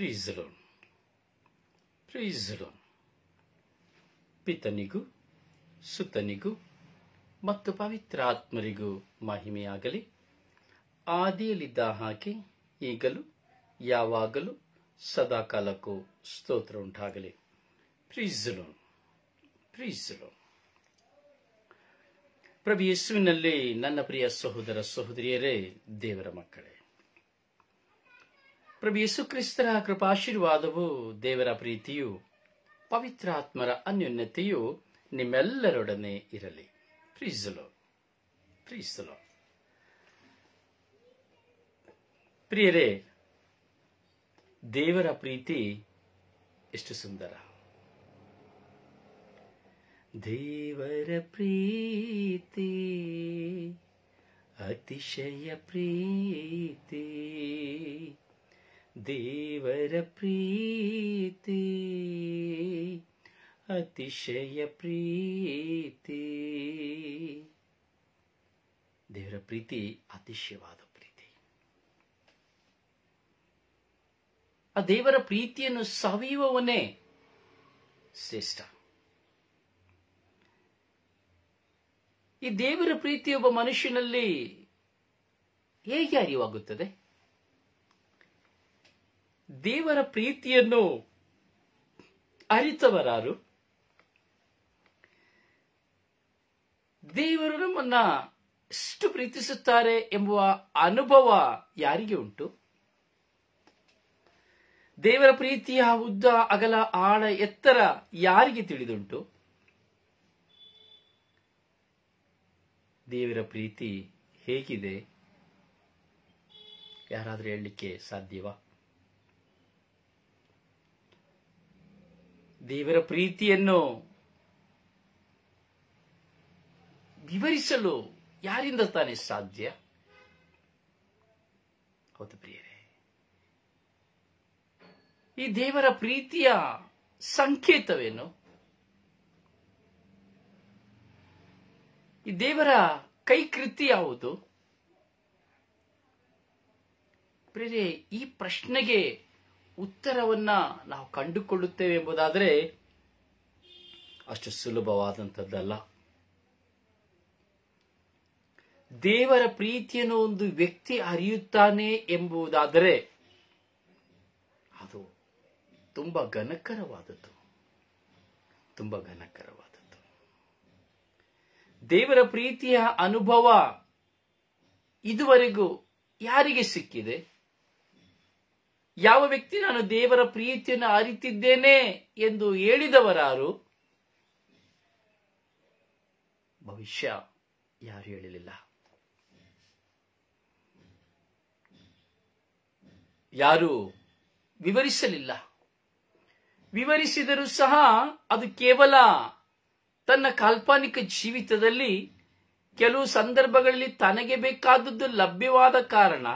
Praise lord praise lord ಪಿತನಿಗೂ ಸುತನಿಗೂ ಮತ್ತು ಪವಿತ್ರ ಆತ್ಮರಿಗೂ ಮಹಿಮೆಯಾಗಲಿ ಆದಿಯಲ್ಲಿದ್ದ ಹಾಕಿ ಈಗಲೂ ಯಾವಾಗಲೂ ಸದಾಕಾಲಕ್ಕೂ ಸ್ತೋತ್ರ ಉಂಟಾಗಲಿ ಪ್ರೀಸ್ ಲೋನ್ ಪ್ರೀಸ್ ಲೋನ್ ಪ್ರಭು ಯೇಸುವಿನಲ್ಲಿ ನನ್ನ ಪ್ರಿಯ ಸಹೋದರ ಸಹೋದರಿಯರೇ ದೇವರ ಮಕ್ಕಳೇ ಪ್ರಭು ಕ್ರಿಸ್ತರ ಕೃಪಾಶೀರ್ವಾದವು ದೇವರ ಪ್ರೀತಿಯು ಪವಿತ್ರಾತ್ಮರ ಅನ್ಯೋನ್ಯತೆಯು ನಿಮ್ಮೆಲ್ಲರೊಡನೆ ಇರಲಿ ಪ್ರೀಸಲೋ ಪ್ರೀಸಲೋ ಪ್ರಿಯರೇ ದೇವರ ಪ್ರೀತಿ ಎಷ್ಟು ಸುಂದರ ದೇವರ ಪ್ರೀತಿ ಅತಿಶಯ ಪ್ರೀತಿ ದೇವರ ಪ್ರೀತಿ ಅತಿಶಯ ಪ್ರೀತಿ ದೇವರ ಪ್ರೀತಿ ಅತಿಶಯವಾದ ಪ್ರೀತಿ ಆ ದೇವರ ಪ್ರೀತಿಯನ್ನು ಸವಿಯುವವನೇ ಶ್ರೇಷ್ಠ ಈ ದೇವರ ಪ್ರೀತಿ ಒಬ್ಬ ಮನುಷ್ಯನಲ್ಲಿ ಹೇಗೆ ಅರಿವಾಗುತ್ತದೆ ದೇವರ ಪ್ರೀತಿಯನ್ನು ಅರಿತವರಾರು ದೇವರು ನಮ್ಮನ್ನ ಎಷ್ಟು ಪ್ರೀತಿಸುತ್ತಾರೆ ಎಂಬುವ ಅನುಭವ ಯಾರಿಗೆ ಉಂಟು ದೇವರ ಪ್ರೀತಿಯ ಉದ್ದ ಅಗಲ ಆಳ ಎತ್ತರ ಯಾರಿಗೆ ತಿಳಿದುಂಟು ದೇವರ ಪ್ರೀತಿ ಹೇಗಿದೆ ಯಾರಾದರೂ ಹೇಳಲಿಕ್ಕೆ ಸಾಧ್ಯವಾ ದೇವರ ಪ್ರೀತಿಯನ್ನು ವಿವರಿಸಲು ಯಾರಿಂದ ತಾನೇ ಸಾಧ್ಯ ಹೌದು ಪ್ರಿಯರೇ ಈ ದೇವರ ಪ್ರೀತಿಯ ಸಂಕೇತವೇನು ಈ ದೇವರ ಕೈಕೃತಿ ಯಾವುದು ಪ್ರಿಯರೇ ಈ ಪ್ರಶ್ನೆಗೆ ಉತ್ತರವನ್ನ ನಾವು ಕಂಡುಕೊಳ್ಳುತ್ತೇವೆ ಎಂಬುದಾದರೆ ಅಷ್ಟು ಸುಲಭವಾದಂಥದ್ದಲ್ಲ ದೇವರ ಪ್ರೀತಿಯನ್ನು ಒಂದು ವ್ಯಕ್ತಿ ಅರಿಯುತ್ತಾನೆ ಎಂಬುದಾದರೆ ಅದು ತುಂಬಾ ಘನಕರವಾದದ್ದು ತುಂಬಾ ಘನಕರವಾದದ್ದು ದೇವರ ಪ್ರೀತಿಯ ಅನುಭವ ಇದುವರೆಗೂ ಯಾರಿಗೆ ಸಿಕ್ಕಿದೆ ಯಾವ ವ್ಯಕ್ತಿ ನಾನು ದೇವರ ಪ್ರೀತಿಯನ್ನು ಅರಿತಿದ್ದೇನೆ ಎಂದು ಹೇಳಿದವರಾರು ಭವಿಷ್ಯ ಯಾರು ಹೇಳಲಿಲ್ಲ ಯಾರು ವಿವರಿಸಲಿಲ್ಲ ವಿವರಿಸಿದರೂ ಸಹ ಅದು ಕೇವಲ ತನ್ನ ಕಾಲ್ಪನಿಕ ಜೀವಿತದಲ್ಲಿ ಕೆಲವು ಸಂದರ್ಭಗಳಲ್ಲಿ ತನಗೆ ಬೇಕಾದದ್ದು ಲಭ್ಯವಾದ ಕಾರಣ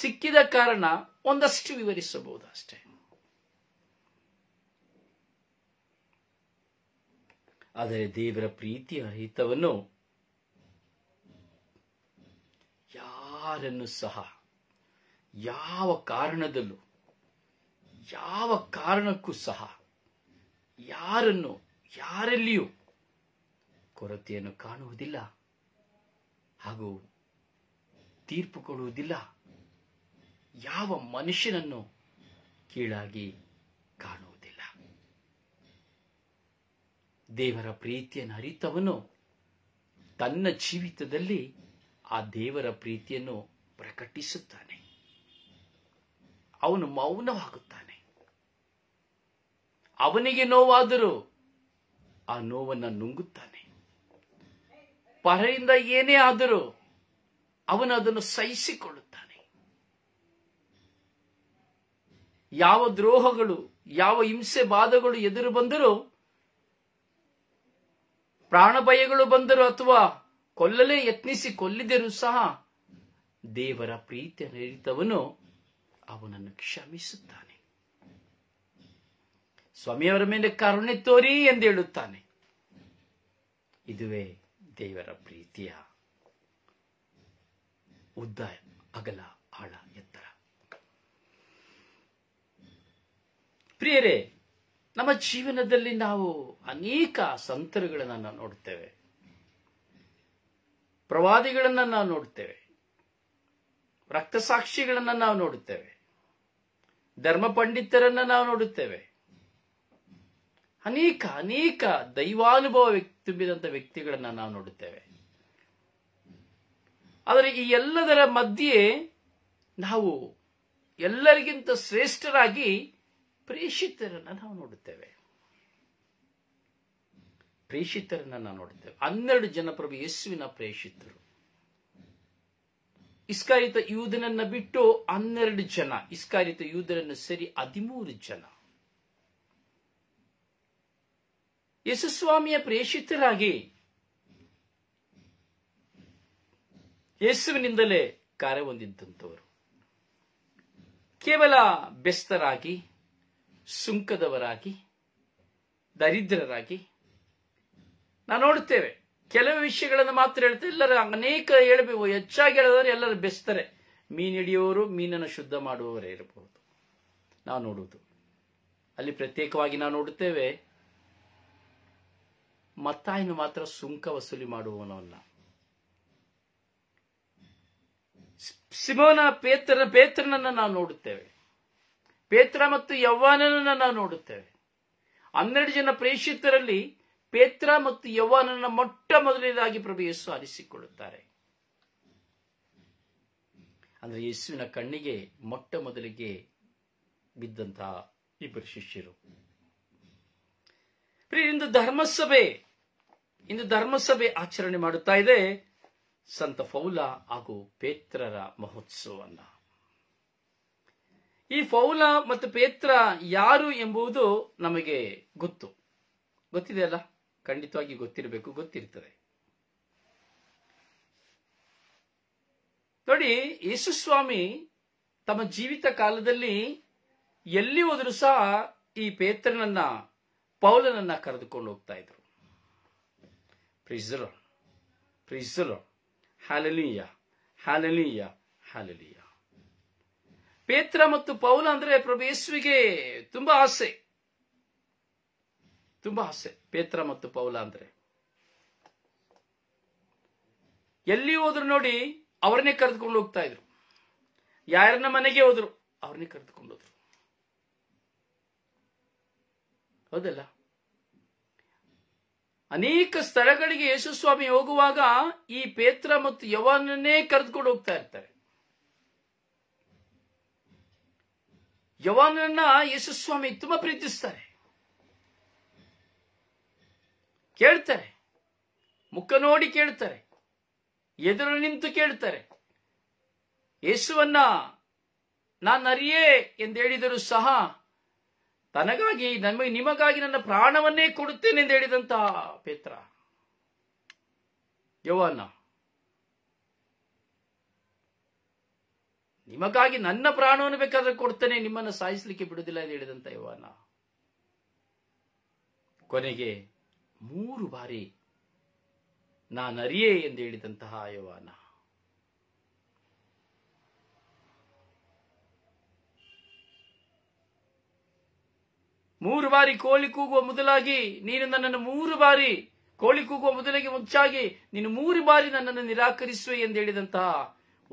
ಸಿಕ್ಕಿದ ಕಾರಣ ಒಂದಷ್ಟು ವಿವರಿಸಬಹುದು ಅಷ್ಟೇ ಆದರೆ ದೇವರ ಪ್ರೀತಿಯ ಹಿತವನ್ನು ಯಾರನ್ನು ಸಹ ಯಾವ ಕಾರಣದಲ್ಲೂ ಯಾವ ಕಾರಣಕ್ಕೂ ಸಹ ಯಾರನ್ನು ಯಾರಲ್ಲಿಯೂ ಕೊರತೆಯನ್ನು ಕಾಣುವುದಿಲ್ಲ ಹಾಗೂ ತೀರ್ಪು ಕೊಡುವುದಿಲ್ಲ ಯಾವ ಮನುಷ್ಯನನ್ನು ಕೀಳಾಗಿ ಕಾಣುವುದಿಲ್ಲ ದೇವರ ಪ್ರೀತಿಯನ್ನು ಅರಿತವನು ತನ್ನ ಜೀವಿತದಲ್ಲಿ ಆ ದೇವರ ಪ್ರೀತಿಯನ್ನು ಪ್ರಕಟಿಸುತ್ತಾನೆ ಅವನು ಮೌನವಾಗುತ್ತಾನೆ ಅವನಿಗೆ ನೋವಾದರೂ ಆ ನೋವನ್ನು ನುಂಗುತ್ತಾನೆ ಪರೆಯಿಂದ ಏನೇ ಆದರೂ ಅವನು ಅದನ್ನು ಸಹಿಸಿಕೊಳ್ಳುತ್ತಾನೆ ಯಾವ ದ್ರೋಹಗಳು ಯಾವ ಹಿಂಸೆ ಬಾಧಗಳು ಎದುರು ಬಂದರೂ ಪ್ರಾಣಭಯಗಳು ಬಂದರೂ ಅಥವಾ ಕೊಲ್ಲಲೇ ಯತ್ನಿಸಿ ಕೊಲ್ಲಿದರೂ ಸಹ ದೇವರ ಪ್ರೀತಿಯ ನೀಡಿದವನು ಅವನನ್ನು ಕ್ಷಮಿಸುತ್ತಾನೆ ಸ್ವಾಮಿಯವರ ಮೇಲೆ ಕರುಣೆ ತೋರಿ ಹೇಳುತ್ತಾನೆ ಇದುವೇ ದೇವರ ಪ್ರೀತಿಯ ಉದ್ದ ಅಗಲ ಆಳ ಎತ್ತ ಪ್ರಿಯರೇ ನಮ್ಮ ಜೀವನದಲ್ಲಿ ನಾವು ಅನೇಕ ಸಂತರುಗಳನ್ನು ನಾವು ನೋಡ್ತೇವೆ ಪ್ರವಾದಿಗಳನ್ನ ನಾವು ನೋಡ್ತೇವೆ ರಕ್ತಸಾಕ್ಷಿಗಳನ್ನು ನಾವು ನೋಡುತ್ತೇವೆ ಧರ್ಮ ಪಂಡಿತರನ್ನ ನಾವು ನೋಡುತ್ತೇವೆ ಅನೇಕ ಅನೇಕ ದೈವಾನುಭವ ವ್ಯಕ್ತಿ ತುಂಬಿದಂಥ ವ್ಯಕ್ತಿಗಳನ್ನ ನಾವು ನೋಡುತ್ತೇವೆ ಆದರೆ ಈ ಎಲ್ಲದರ ಮಧ್ಯೆ ನಾವು ಎಲ್ಲರಿಗಿಂತ ಶ್ರೇಷ್ಠರಾಗಿ ಪ್ರೇಷಿತರನ್ನು ನಾವು ನೋಡುತ್ತೇವೆ ಪ್ರೇಷಿತರನ್ನ ನಾವು ನೋಡುತ್ತೇವೆ ಹನ್ನೆರಡು ಜನ ಪ್ರಭು ಯೇಸುವಿನ ಪ್ರೇಷಿತರು ಇಸ್ಕಾರಿತ ಯೂದನನ್ನ ಬಿಟ್ಟು ಹನ್ನೆರಡು ಜನ ಇಸ್ಕಾರಿತ ಯೂದನನ್ನು ಸೇರಿ ಹದಿಮೂರು ಜನ ಯಶಸ್ವಾಮಿಯ ಪ್ರೇಷಿತರಾಗಿ ಯೇಸುವಿನಿಂದಲೇ ಕಾರ್ಯ ಹೊಂದಿದ್ದಂಥವರು ಕೇವಲ ಬೆಸ್ತರಾಗಿ ಸುಂಕದವರಾಗಿ ದರಿದ್ರರಾಗಿ ನಾವು ನೋಡುತ್ತೇವೆ ಕೆಲವು ವಿಷಯಗಳನ್ನು ಮಾತ್ರ ಹೇಳ್ತೇವೆ ಎಲ್ಲರ ಅನೇಕ ಹೇಳಬೇಕು ಹೆಚ್ಚಾಗಿ ಹೇಳಿದವರು ಎಲ್ಲರೂ ಬೆಸ್ತಾರೆ ಮೀನು ಹಿಡಿಯುವವರು ಮೀನನ್ನು ಶುದ್ಧ ಮಾಡುವವರೇ ಇರಬಹುದು ನಾವು ನೋಡುವುದು ಅಲ್ಲಿ ಪ್ರತ್ಯೇಕವಾಗಿ ನಾವು ನೋಡುತ್ತೇವೆ ಮತ್ತಾಯನು ಮಾತ್ರ ಸುಂಕ ವಸೂಲಿ ಮಾಡುವವನವಲ್ಲ ಸಿಮೋನ ಪೇತ್ರ ಪೇತ್ರನನ್ನು ನಾವು ನೋಡುತ್ತೇವೆ ಪೇತ್ರ ಮತ್ತು ಯವ್ವಾನನನ್ನು ನಾವು ನೋಡುತ್ತೇವೆ ಹನ್ನೆರಡು ಜನ ಪ್ರೇಷಿತರಲ್ಲಿ ಪೇತ್ರ ಮತ್ತು ಯವ್ವಾನನ ಮೊಟ್ಟ ಮೊದಲನೇದಾಗಿ ಪ್ರಭು ಯೇಸು ಆರಿಸಿಕೊಳ್ಳುತ್ತಾರೆ ಅಂದ್ರೆ ಯೇಸುವಿನ ಕಣ್ಣಿಗೆ ಮೊಟ್ಟ ಮೊದಲಿಗೆ ಬಿದ್ದಂತಹ ಇಬ್ಬರು ಶಿಷ್ಯರು ಇಂದು ಧರ್ಮಸಭೆ ಇಂದು ಧರ್ಮಸಭೆ ಆಚರಣೆ ಮಾಡುತ್ತಾ ಇದೆ ಸಂತ ಫೌಲ ಹಾಗೂ ಪೇತ್ರರ ಮಹೋತ್ಸವವನ್ನು ಈ ಫೌಲ ಮತ್ತು ಪೇತ್ರ ಯಾರು ಎಂಬುದು ನಮಗೆ ಗೊತ್ತು ಗೊತ್ತಿದೆಯಲ್ಲ ಖಂಡಿತವಾಗಿ ಗೊತ್ತಿರಬೇಕು ಗೊತ್ತಿರ್ತದೆ ನೋಡಿ ಯೇಸುಸ್ವಾಮಿ ತಮ್ಮ ಜೀವಿತ ಕಾಲದಲ್ಲಿ ಎಲ್ಲಿ ಹೋದರೂ ಸಹ ಈ ಪೇತ್ರನನ್ನ ಪೌಲನನ್ನ ಕರೆದುಕೊಂಡು ಹೋಗ್ತಾ ಇದ್ರು ಪ್ರಿಸರ ಪ್ರಿಸರ ಹಾಲಲೀಯ ಹಾಲಲೀಯ ಹಾಲಲೀಯ ಪೇತ್ರ ಮತ್ತು ಪೌಲ ಅಂದ್ರೆ ಪ್ರಭು ಯೇಸುವಿಗೆ ತುಂಬಾ ಆಸೆ ತುಂಬಾ ಆಸೆ ಪೇತ್ರ ಮತ್ತು ಪೌಲ ಅಂದ್ರೆ ಎಲ್ಲಿ ಹೋದ್ರು ನೋಡಿ ಅವ್ರನ್ನೇ ಕರೆದುಕೊಂಡು ಹೋಗ್ತಾ ಇದ್ರು ಯಾರನ್ನ ಮನೆಗೆ ಹೋದ್ರು ಅವ್ರನ್ನೇ ಕರೆದುಕೊಂಡು ಹೋದ್ರು ಹೌದಲ್ಲ ಅನೇಕ ಸ್ಥಳಗಳಿಗೆ ಯೇಸುಸ್ವಾಮಿ ಹೋಗುವಾಗ ಈ ಪೇತ್ರ ಮತ್ತು ಯವನನ್ನೇ ಕರೆದುಕೊಂಡು ಹೋಗ್ತಾ ಇರ್ತಾರೆ ಯವನನ್ನ ಯೇಸುಸ್ವಾಮಿ ತುಂಬಾ ಪ್ರೀತಿಸ್ತಾರೆ ಕೇಳ್ತಾರೆ ಮುಖ ನೋಡಿ ಕೇಳ್ತಾರೆ ಎದುರು ನಿಂತು ಕೇಳ್ತಾರೆ ಯೇಸುವನ್ನ ನಾನರಿಯೇ ಎಂದು ಹೇಳಿದರೂ ಸಹ ತನಗಾಗಿ ನಮಗೆ ನಿಮಗಾಗಿ ನನ್ನ ಪ್ರಾಣವನ್ನೇ ಕೊಡುತ್ತೇನೆ ಎಂದು ಹೇಳಿದಂತ ಪೇತ್ರ ಯವಾನ ನಿಮಗಾಗಿ ನನ್ನ ಪ್ರಾಣವನ್ನು ಬೇಕಾದ್ರೆ ಕೊಡ್ತೇನೆ ನಿಮ್ಮನ್ನು ಸಾಯಿಸಲಿಕ್ಕೆ ಬಿಡುದಿಲ್ಲ ಎಂದು ಹೇಳಿದಂತ ಯವನ ಕೊನೆಗೆ ಮೂರು ಬಾರಿ ನಾನರಿಯೇ ಎಂದು ಹೇಳಿದಂತಹ ಯವನ ಮೂರು ಬಾರಿ ಕೋಳಿ ಕೂಗುವ ಮೊದಲಾಗಿ ನೀನು ನನ್ನನ್ನು ಮೂರು ಬಾರಿ ಕೋಳಿ ಕೂಗುವ ಮೊದಲಾಗಿ ಮುಂಚಾಗಿ ನೀನು ಮೂರು ಬಾರಿ ನನ್ನನ್ನು ನಿರಾಕರಿಸುವೆ ಎಂದು ಹೇಳಿದಂತಹ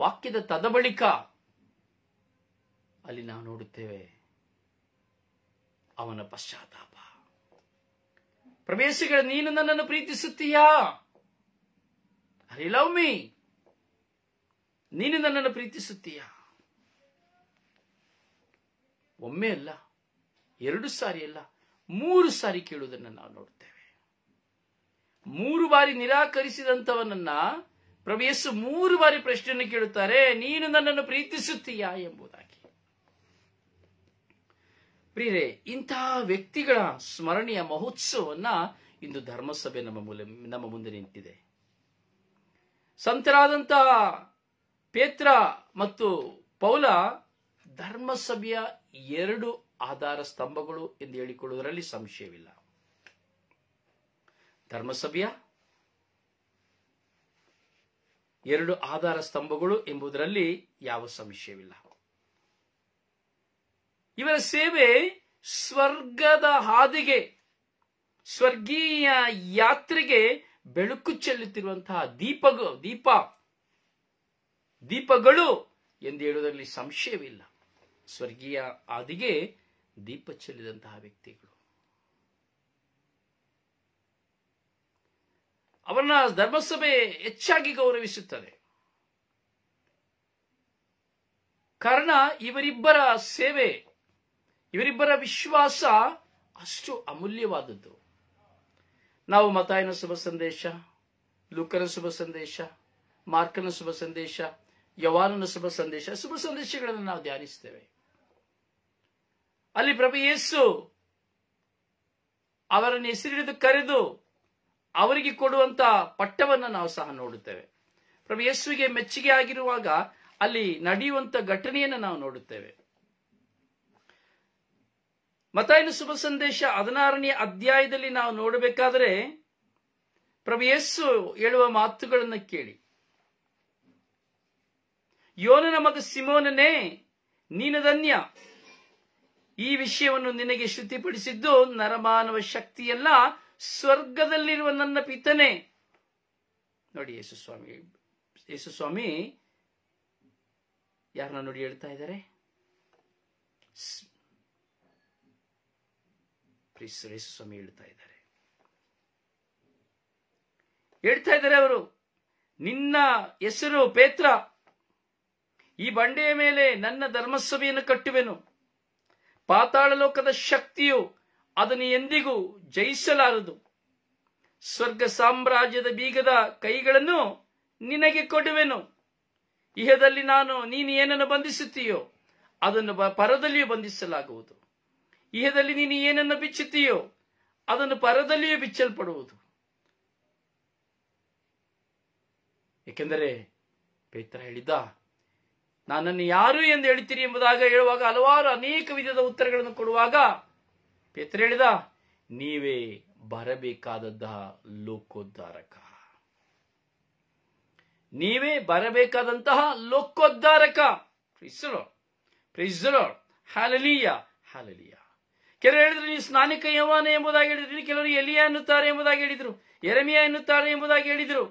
ವಾಕ್ಯದ ತದ ಬಳಿಕ ಅಲ್ಲಿ ನಾವು ನೋಡುತ್ತೇವೆ ಅವನ ಪಶ್ಚಾತ್ತಾಪ ಪ್ರವೇಶಗಳ ನೀನು ನನ್ನನ್ನು ಪ್ರೀತಿಸುತ್ತೀಯಾ ಅರಿ ಲವ್ ಮೀ ನೀನು ನನ್ನನ್ನು ಪ್ರೀತಿಸುತ್ತೀಯಾ ಒಮ್ಮೆ ಅಲ್ಲ ಎರಡು ಸಾರಿ ಅಲ್ಲ ಮೂರು ಸಾರಿ ಕೇಳುವುದನ್ನು ನಾವು ನೋಡುತ್ತೇವೆ ಮೂರು ಬಾರಿ ನಿರಾಕರಿಸಿದಂಥವನನ್ನ ಪ್ರವೇಶ ಮೂರು ಬಾರಿ ಪ್ರಶ್ನೆಯನ್ನು ಕೇಳುತ್ತಾರೆ ನೀನು ನನ್ನನ್ನು ಪ್ರೀತಿಸುತ್ತೀಯಾ ಎಂಬುದಾಗಿ ಪ್ರಿಯರೇ ಇಂತಹ ವ್ಯಕ್ತಿಗಳ ಸ್ಮರಣೀಯ ಮಹೋತ್ಸವವನ್ನ ಇಂದು ಧರ್ಮಸಭೆ ನಮ್ಮ ಮೂಲೆ ನಮ್ಮ ಮುಂದೆ ನಿಂತಿದೆ ಸಂತರಾದಂತಹ ಪೇತ್ರ ಮತ್ತು ಪೌಲ ಧರ್ಮಸಭೆಯ ಎರಡು ಆಧಾರ ಸ್ತಂಭಗಳು ಎಂದು ಹೇಳಿಕೊಳ್ಳುವುದರಲ್ಲಿ ಸಂಶಯವಿಲ್ಲ ಧರ್ಮಸಭೆಯ ಎರಡು ಆಧಾರ ಸ್ತಂಭಗಳು ಎಂಬುದರಲ್ಲಿ ಯಾವ ಸಂಶಯವಿಲ್ಲ ಇವರ ಸೇವೆ ಸ್ವರ್ಗದ ಹಾದಿಗೆ ಸ್ವರ್ಗೀಯ ಯಾತ್ರೆಗೆ ಬೆಳಕು ಚೆಲ್ಲುತ್ತಿರುವಂತಹ ದೀಪಗಳು ದೀಪ ದೀಪಗಳು ಎಂದು ಹೇಳುವುದರಲ್ಲಿ ಸಂಶಯವಿಲ್ಲ ಸ್ವರ್ಗೀಯ ಹಾದಿಗೆ ದೀಪ ಚೆಲ್ಲಿದಂತಹ ವ್ಯಕ್ತಿಗಳು ಅವರನ್ನ ಧರ್ಮಸಭೆ ಹೆಚ್ಚಾಗಿ ಗೌರವಿಸುತ್ತದೆ ಕಾರಣ ಇವರಿಬ್ಬರ ಸೇವೆ ಇವರಿಬ್ಬರ ವಿಶ್ವಾಸ ಅಷ್ಟು ಅಮೂಲ್ಯವಾದದ್ದು ನಾವು ಮತಾಯನ ಶುಭ ಸಂದೇಶ ಲುಕನ ಶುಭ ಸಂದೇಶ ಮಾರ್ಕನ ಶುಭ ಸಂದೇಶ ಯವಾನನ ಶುಭ ಸಂದೇಶ ಶುಭ ಸಂದೇಶಗಳನ್ನು ನಾವು ಧ್ಯಾನಿಸ್ತೇವೆ ಅಲ್ಲಿ ಪ್ರಭು ಯೇಸು ಅವರನ್ನು ಹೆಸರಿಡಿದು ಕರೆದು ಅವರಿಗೆ ಕೊಡುವಂತ ಪಟ್ಟವನ್ನು ನಾವು ಸಹ ನೋಡುತ್ತೇವೆ ಪ್ರಭು ಯೇಸುವಿಗೆ ಮೆಚ್ಚುಗೆ ಆಗಿರುವಾಗ ಅಲ್ಲಿ ನಡೆಯುವಂತ ಘಟನೆಯನ್ನು ನಾವು ನೋಡುತ್ತೇವೆ ಮತಾಯನ ಶುಭ ಸಂದೇಶ ಹದಿನಾರನೇ ಅಧ್ಯಾಯದಲ್ಲಿ ನಾವು ನೋಡಬೇಕಾದರೆ ಪ್ರಭು ಯೇಸು ಹೇಳುವ ಮಾತುಗಳನ್ನು ಕೇಳಿ ಯೋನನ ಮಗ ಸಿಮೋನನೇ ನೀನು ಧನ್ಯ ಈ ವಿಷಯವನ್ನು ನಿನಗೆ ಶ್ರುತಿಪಡಿಸಿದ್ದು ನರಮಾನವ ಶಕ್ತಿಯಲ್ಲ ಸ್ವರ್ಗದಲ್ಲಿರುವ ನನ್ನ ಪಿತನೆ ನೋಡಿ ಯೇಸುಸ್ವಾಮಿ ಯೇಸುಸ್ವಾಮಿ ಯಾರನ್ನ ನೋಡಿ ಹೇಳ್ತಾ ಇದ್ದಾರೆ ಕ್ರಿಸ್ತ ಸ್ವಾಮಿ ಹೇಳ್ತಾ ಇದ್ದಾರೆ ಹೇಳ್ತಾ ಇದ್ದಾರೆ ಅವರು ನಿನ್ನ ಹೆಸರು ಪೇತ್ರ ಈ ಬಂಡೆಯ ಮೇಲೆ ನನ್ನ ಧರ್ಮಸಭೆಯನ್ನು ಕಟ್ಟುವೆನು ಪಾತಾಳ ಲೋಕದ ಶಕ್ತಿಯು ಅದನ್ನು ಎಂದಿಗೂ ಜಯಿಸಲಾರದು ಸ್ವರ್ಗ ಸಾಮ್ರಾಜ್ಯದ ಬೀಗದ ಕೈಗಳನ್ನು ನಿನಗೆ ಕೊಡುವೆನು ಇಹದಲ್ಲಿ ನಾನು ನೀನು ಏನನ್ನು ಬಂಧಿಸುತ್ತೀಯೋ ಅದನ್ನು ಪರದಲ್ಲಿಯೂ ಬಂಧಿಸಲಾಗುವುದು ಇಹದಲ್ಲಿ ನೀನು ಏನನ್ನು ಬಿಚ್ಚುತ್ತೀಯೋ ಅದನ್ನು ಪರದಲ್ಲಿಯೇ ಬಿಚ್ಚಲ್ಪಡುವುದು ಏಕೆಂದರೆ ಪೇತ್ರ ಹೇಳಿದ್ದ ನಾನನ್ನು ಯಾರು ಎಂದು ಹೇಳ್ತೀರಿ ಎಂಬುದಾಗ ಹೇಳುವಾಗ ಹಲವಾರು ಅನೇಕ ವಿಧದ ಉತ್ತರಗಳನ್ನು ಕೊಡುವಾಗ ಪೇತ್ರ ಹೇಳಿದ ನೀವೇ ಬರಬೇಕಾದದ್ದ ಲೋಕೋದ್ಧಾರಕ ನೀವೇ ಬರಬೇಕಾದಂತಹ ಲೋಕೋದ್ಧಾರಕ ಪ್ರಿಸಲೋ ಪ್ರಿಸಲೋ ಹಾಲಲೀಯ ಹಾಲಲೀಯ ಕೆಲವರು ಹೇಳಿದ್ರು ನೀವು ಸ್ನಾನಿಕ ಯವಾನ ಎಂಬುದಾಗಿ ಹೇಳಿದ್ರು ಕೆಲವರು ಎಲಿಯ ಎನ್ನುತ್ತಾರೆ ಎಂಬುದಾಗಿ ಹೇಳಿದ್ರು ಎರಮಿಯ ಎನ್ನುತ್ತಾರೆ ಎಂಬುದಾಗಿ ಹೇಳಿದ್ರು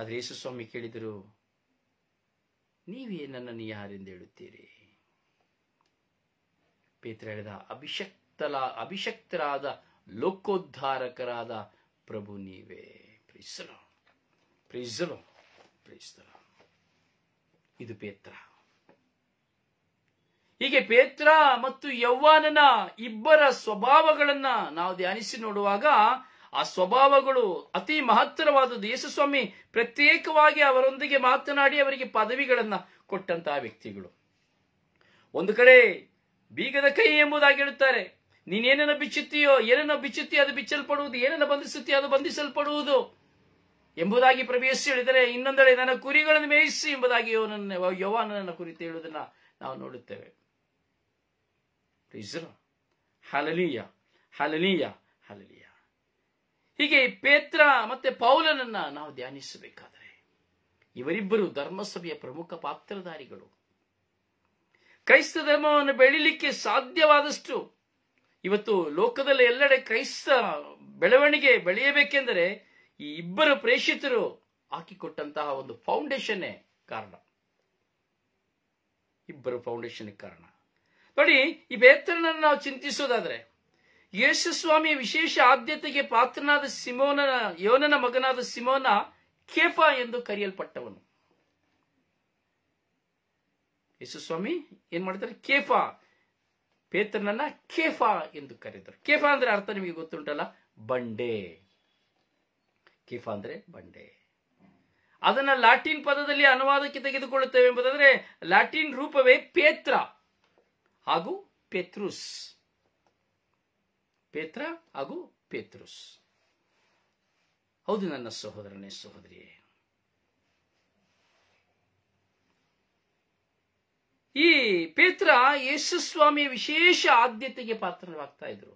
ಆದ್ರೆ ಯೇಸುಸ್ವಾಮಿ ಕೇಳಿದರು ನೀವೇ ನನ್ನನ್ನು ಯಾರೆಂದು ಹೇಳುತ್ತೀರಿ ಪೇತ್ರ ಹೇಳಿದ ಅಭಿಷಕ್ತಲ ಅಭಿಷಕ್ತರಾದ ಲೋಕೋದ್ಧಾರಕರಾದ ಪ್ರಭು ನೀವೇ ಪ್ರೀಸಲ ಪ್ರೀಸಲು ಪ್ರೀಸ್ತಲ ಇದು ಪೇತ್ರ ಹೀಗೆ ಪೇತ್ರ ಮತ್ತು ಯೌವಾನನ ಇಬ್ಬರ ಸ್ವಭಾವಗಳನ್ನ ನಾವು ಧ್ಯಾನಿಸಿ ನೋಡುವಾಗ ಆ ಸ್ವಭಾವಗಳು ಅತಿ ಮಹತ್ತರವಾದದ್ದು ಯೇಸುಸ್ವಾಮಿ ಪ್ರತ್ಯೇಕವಾಗಿ ಅವರೊಂದಿಗೆ ಮಾತನಾಡಿ ಅವರಿಗೆ ಪದವಿಗಳನ್ನ ಕೊಟ್ಟಂತಹ ವ್ಯಕ್ತಿಗಳು ಒಂದು ಕಡೆ ಬೀಗದ ಕೈ ಎಂಬುದಾಗಿ ಹೇಳುತ್ತಾರೆ ನೀನೇನನ್ನು ಬಿಚ್ಚುತ್ತೀಯೋ ಏನನ್ನ ಬಿಚ್ಚುತ್ತಿ ಅದು ಬಿಚ್ಚಲ್ಪಡುವುದು ಏನನ್ನ ಬಂಧಿಸುತ್ತೀಯೋ ಅದು ಬಂಧಿಸಲ್ಪಡುವುದು ಎಂಬುದಾಗಿ ಪ್ರವೇಶಿಸಿ ಹೇಳಿದರೆ ಇನ್ನೊಂದೆಡೆ ನನ್ನ ಕುರಿಗಳನ್ನು ಮೇಯಿಸಿ ಎಂಬುದಾಗಿ ಯೋನನ್ನ ಯೋವಾನನ ಕುರಿತು ಹೇಳುವುದನ್ನು ನಾವು ನೋಡುತ್ತೇವೆ Praise the Lord. ಹಲಲೀಯ ಹೀಗೆ ಪೇತ್ರ ಮತ್ತೆ ಪೌಲನನ್ನ ನಾವು ಧ್ಯಾನಿಸಬೇಕಾದರೆ ಇವರಿಬ್ಬರು ಧರ್ಮಸಭೆಯ ಪ್ರಮುಖ ಪಾತ್ರಧಾರಿಗಳು ಕ್ರೈಸ್ತ ಧರ್ಮವನ್ನು ಬೆಳಿಲಿಕ್ಕೆ ಸಾಧ್ಯವಾದಷ್ಟು ಇವತ್ತು ಲೋಕದಲ್ಲಿ ಎಲ್ಲೆಡೆ ಕ್ರೈಸ್ತ ಬೆಳವಣಿಗೆ ಬೆಳೆಯಬೇಕೆಂದರೆ ಈ ಇಬ್ಬರು ಪ್ರೇಷಿತರು ಹಾಕಿಕೊಟ್ಟಂತಹ ಒಂದು ಫೌಂಡೇಶನ್ನೇ ಕಾರಣ ಇಬ್ಬರು ಫೌಂಡೇಶನ್ ಕಾರಣ ನೋಡಿ ಈ ಬೇತನನ್ನು ನಾವು ಚಿಂತಿಸೋದಾದ್ರೆ ಯೇಸುಸ್ವಾಮಿಯ ವಿಶೇಷ ಆದ್ಯತೆಗೆ ಪಾತ್ರನಾದ ಸಿಮೋನನ ಯೋನನ ಮಗನಾದ ಸಿಮೋನ ಕೇಫ ಎಂದು ಕರೆಯಲ್ಪಟ್ಟವನು ಯೇಸುಸ್ವಾಮಿ ಏನ್ ಮಾಡಿದ್ರೆ ಕೇಫ ಪೇತ್ರನನ್ನ ಕೇಫ ಎಂದು ಕರೆದರು ಕೇಫಾ ಅಂದ್ರೆ ಅರ್ಥ ನಿಮಗೆ ಗೊತ್ತುಂಟಲ್ಲ ಬಂಡೆ ಕೇಫಾ ಅಂದ್ರೆ ಬಂಡೆ ಅದನ್ನ ಲ್ಯಾಟಿನ್ ಪದದಲ್ಲಿ ಅನುವಾದಕ್ಕೆ ತೆಗೆದುಕೊಳ್ಳುತ್ತೇವೆ ಎಂಬುದಾದ್ರೆ ಲ್ಯಾಟಿನ್ ರೂಪವೇ ಪೇತ್ರ ಹಾಗೂ ಪೆತ್ರುಸ್ ಪೇತ್ರ ಹಾಗೂ ಪೇತ್ರುಸ್ ಹೌದು ನನ್ನ ಸಹೋದರನೇ ಸಹೋದರಿಯೇ ಈ ಪೇತ್ರ ಯೇಸುಸ್ವಾಮಿಯ ವಿಶೇಷ ಆದ್ಯತೆಗೆ ಪಾತ್ರರಾಗ್ತಾ ಇದ್ರು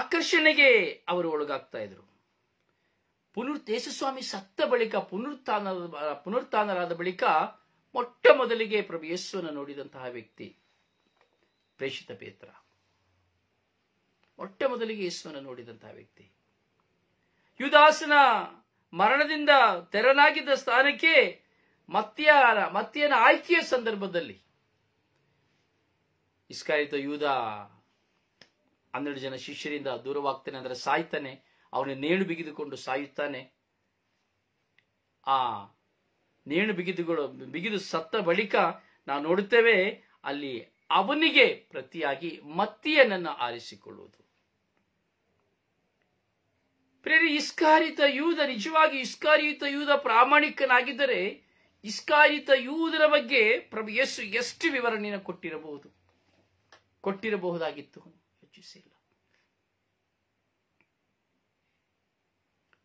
ಆಕರ್ಷಣೆಗೆ ಅವರು ಒಳಗಾಗ್ತಾ ಇದ್ರು ಪುನರ್ ಯೇಸುಸ್ವಾಮಿ ಸತ್ತ ಬಳಿಕ ಪುನರುತ್ಥಾನ ಪುನರುತ್ಥಾನರಾದ ಬಳಿಕ ಮೊಟ್ಟ ಮೊದಲಿಗೆ ಪ್ರಭು ಯೇಸುವನ್ನು ನೋಡಿದಂತಹ ವ್ಯಕ್ತಿ ಪ್ರೇಷಿತ ಪೇತ್ರ ಮೊಟ್ಟ ಮೊದಲಿಗೆ ಯೇಸುವನ್ನು ನೋಡಿದಂತಹ ವ್ಯಕ್ತಿ ಯುದಾಸನ ಮರಣದಿಂದ ತೆರನಾಗಿದ್ದ ಸ್ಥಾನಕ್ಕೆ ಮತ್ತೆಯ ಮತ್ತೆಯನ್ನು ಆಯ್ಕೆಯ ಸಂದರ್ಭದಲ್ಲಿ ಇಸ್ಕಾರಿತ ಯೂದ ಹನ್ನೆರಡು ಜನ ಶಿಷ್ಯರಿಂದ ದೂರವಾಗ್ತಾನೆ ಅಂದ್ರೆ ಸಾಯ್ತಾನೆ ಅವನ ನೇಣು ಬಿಗಿದುಕೊಂಡು ಸಾಯುತ್ತಾನೆ ಆ ನೇಣು ಬಿಗಿದುಗಳು ಬಿಗಿದು ಸತ್ತ ಬಳಿಕ ನಾವು ನೋಡುತ್ತೇವೆ ಅಲ್ಲಿ ಅವನಿಗೆ ಪ್ರತಿಯಾಗಿ ಮತ್ತಿಯನನ್ನು ಆರಿಸಿಕೊಳ್ಳುವುದು ಪ್ರೇರಿ ಇಸ್ಕಾರಿತ ಯೂದ ನಿಜವಾಗಿ ಇಸ್ಕಾರಿಯುತ ಯೂದ ಪ್ರಾಮಾಣಿಕನಾಗಿದ್ದರೆ ಇಸ್ಕಾರಿತ ಯೂದರ ಬಗ್ಗೆ ಪ್ರಭು ಯೇಸು ಎಷ್ಟು ವಿವರಣೆಯನ್ನು ಕೊಟ್ಟಿರಬಹುದು ಕೊಟ್ಟಿರಬಹುದಾಗಿತ್ತು ಯೋಚಿಸಿಲ್ಲ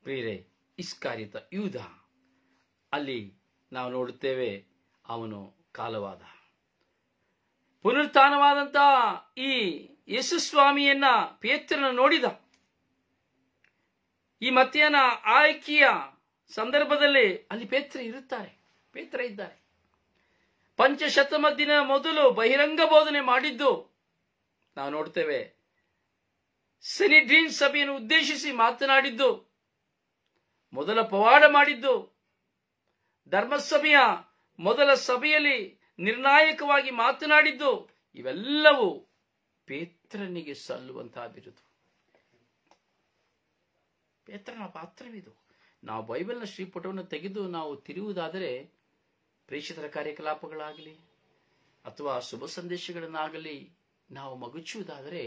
ಪ್ರೇರೆ ಇಸ್ಕಾರಿತ ಯೂದ ಅಲ್ಲಿ ನಾವು ನೋಡುತ್ತೇವೆ ಅವನು ಕಾಲವಾದ ಪುನರುತ್ಥಾನವಾದಂತಹ ಈ ಯೇಸುಸ್ವಾಮಿಯನ್ನ ಪೇತ್ರನ ನೋಡಿದ ಈ ಮತ್ಯನ ಆಯ್ಕೆಯ ಸಂದರ್ಭದಲ್ಲಿ ಅಲ್ಲಿ ಪೇತ್ರ ಇರುತ್ತಾರೆ ಪೇತ್ರ ಇದ್ದಾರೆ ಪಂಚಶತಮ ದಿನ ಮೊದಲು ಬಹಿರಂಗ ಬೋಧನೆ ಮಾಡಿದ್ದು ನಾವು ನೋಡ್ತೇವೆ ಸೆನಿಡ್ರೀನ್ ಸಭೆಯನ್ನು ಉದ್ದೇಶಿಸಿ ಮಾತನಾಡಿದ್ದು ಮೊದಲ ಪವಾಡ ಮಾಡಿದ್ದು ಧರ್ಮಸಭೆಯ ಮೊದಲ ಸಭೆಯಲ್ಲಿ ನಿರ್ಣಾಯಕವಾಗಿ ಮಾತನಾಡಿದ್ದು ಇವೆಲ್ಲವೂ ಪೇತ್ರನಿಗೆ ಬಿರುದು ಪೇತ್ರನ ಪಾತ್ರವಿದು ನಾವು ಬೈಬಲ್ನ ಶ್ರೀಪುಟವನ್ನು ತೆಗೆದು ನಾವು ತಿರುವುದಾದರೆ ಪ್ರೇಕ್ಷಿತರ ಕಾರ್ಯಕಲಾಪಗಳಾಗಲಿ ಅಥವಾ ಶುಭ ಸಂದೇಶಗಳನ್ನಾಗಲಿ ನಾವು ಮಗುಚುವುದಾದರೆ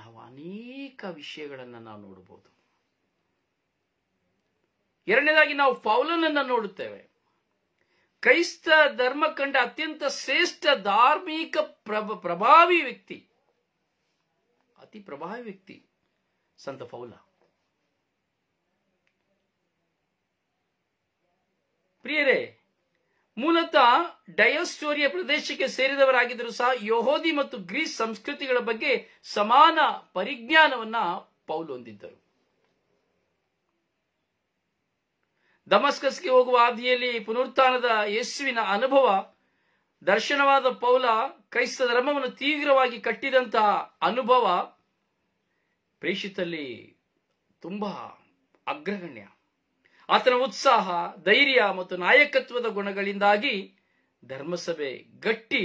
ನಾವು ಅನೇಕ ವಿಷಯಗಳನ್ನು ನಾವು ನೋಡಬಹುದು ಎರಡನೇದಾಗಿ ನಾವು ಪೌಲನನ್ನು ನೋಡುತ್ತೇವೆ ಕ್ರೈಸ್ತ ಧರ್ಮ ಕಂಡ ಅತ್ಯಂತ ಶ್ರೇಷ್ಠ ಧಾರ್ಮಿಕ ಪ್ರಭಾವಿ ವ್ಯಕ್ತಿ ಅತಿ ಪ್ರಭಾವಿ ವ್ಯಕ್ತಿ ಸಂತ ಪೌಲ ಪ್ರಿಯರೇ ಮೂಲತಃ ಡಯೋಸ್ಟೋರಿಯ ಪ್ರದೇಶಕ್ಕೆ ಸೇರಿದವರಾಗಿದ್ದರೂ ಸಹ ಯೋಹೋದಿ ಮತ್ತು ಗ್ರೀಸ್ ಸಂಸ್ಕೃತಿಗಳ ಬಗ್ಗೆ ಸಮಾನ ಪರಿಜ್ಞಾನವನ್ನ ಪೌಲ್ ಹೊಂದಿದ್ದರು ದಮಸ್ಕಸ್ಗೆ ಹೋಗುವ ಆದಿಯಲ್ಲಿ ಪುನರುತ್ಥಾನದ ಯೇಸುವಿನ ಅನುಭವ ದರ್ಶನವಾದ ಪೌಲ ಕ್ರೈಸ್ತ ಧರ್ಮವನ್ನು ತೀವ್ರವಾಗಿ ಕಟ್ಟಿದಂತಹ ಅನುಭವ ಪ್ರೇಷಿತಲ್ಲಿ ತುಂಬಾ ಅಗ್ರಗಣ್ಯ ಆತನ ಉತ್ಸಾಹ ಧೈರ್ಯ ಮತ್ತು ನಾಯಕತ್ವದ ಗುಣಗಳಿಂದಾಗಿ ಧರ್ಮಸಭೆ ಗಟ್ಟಿ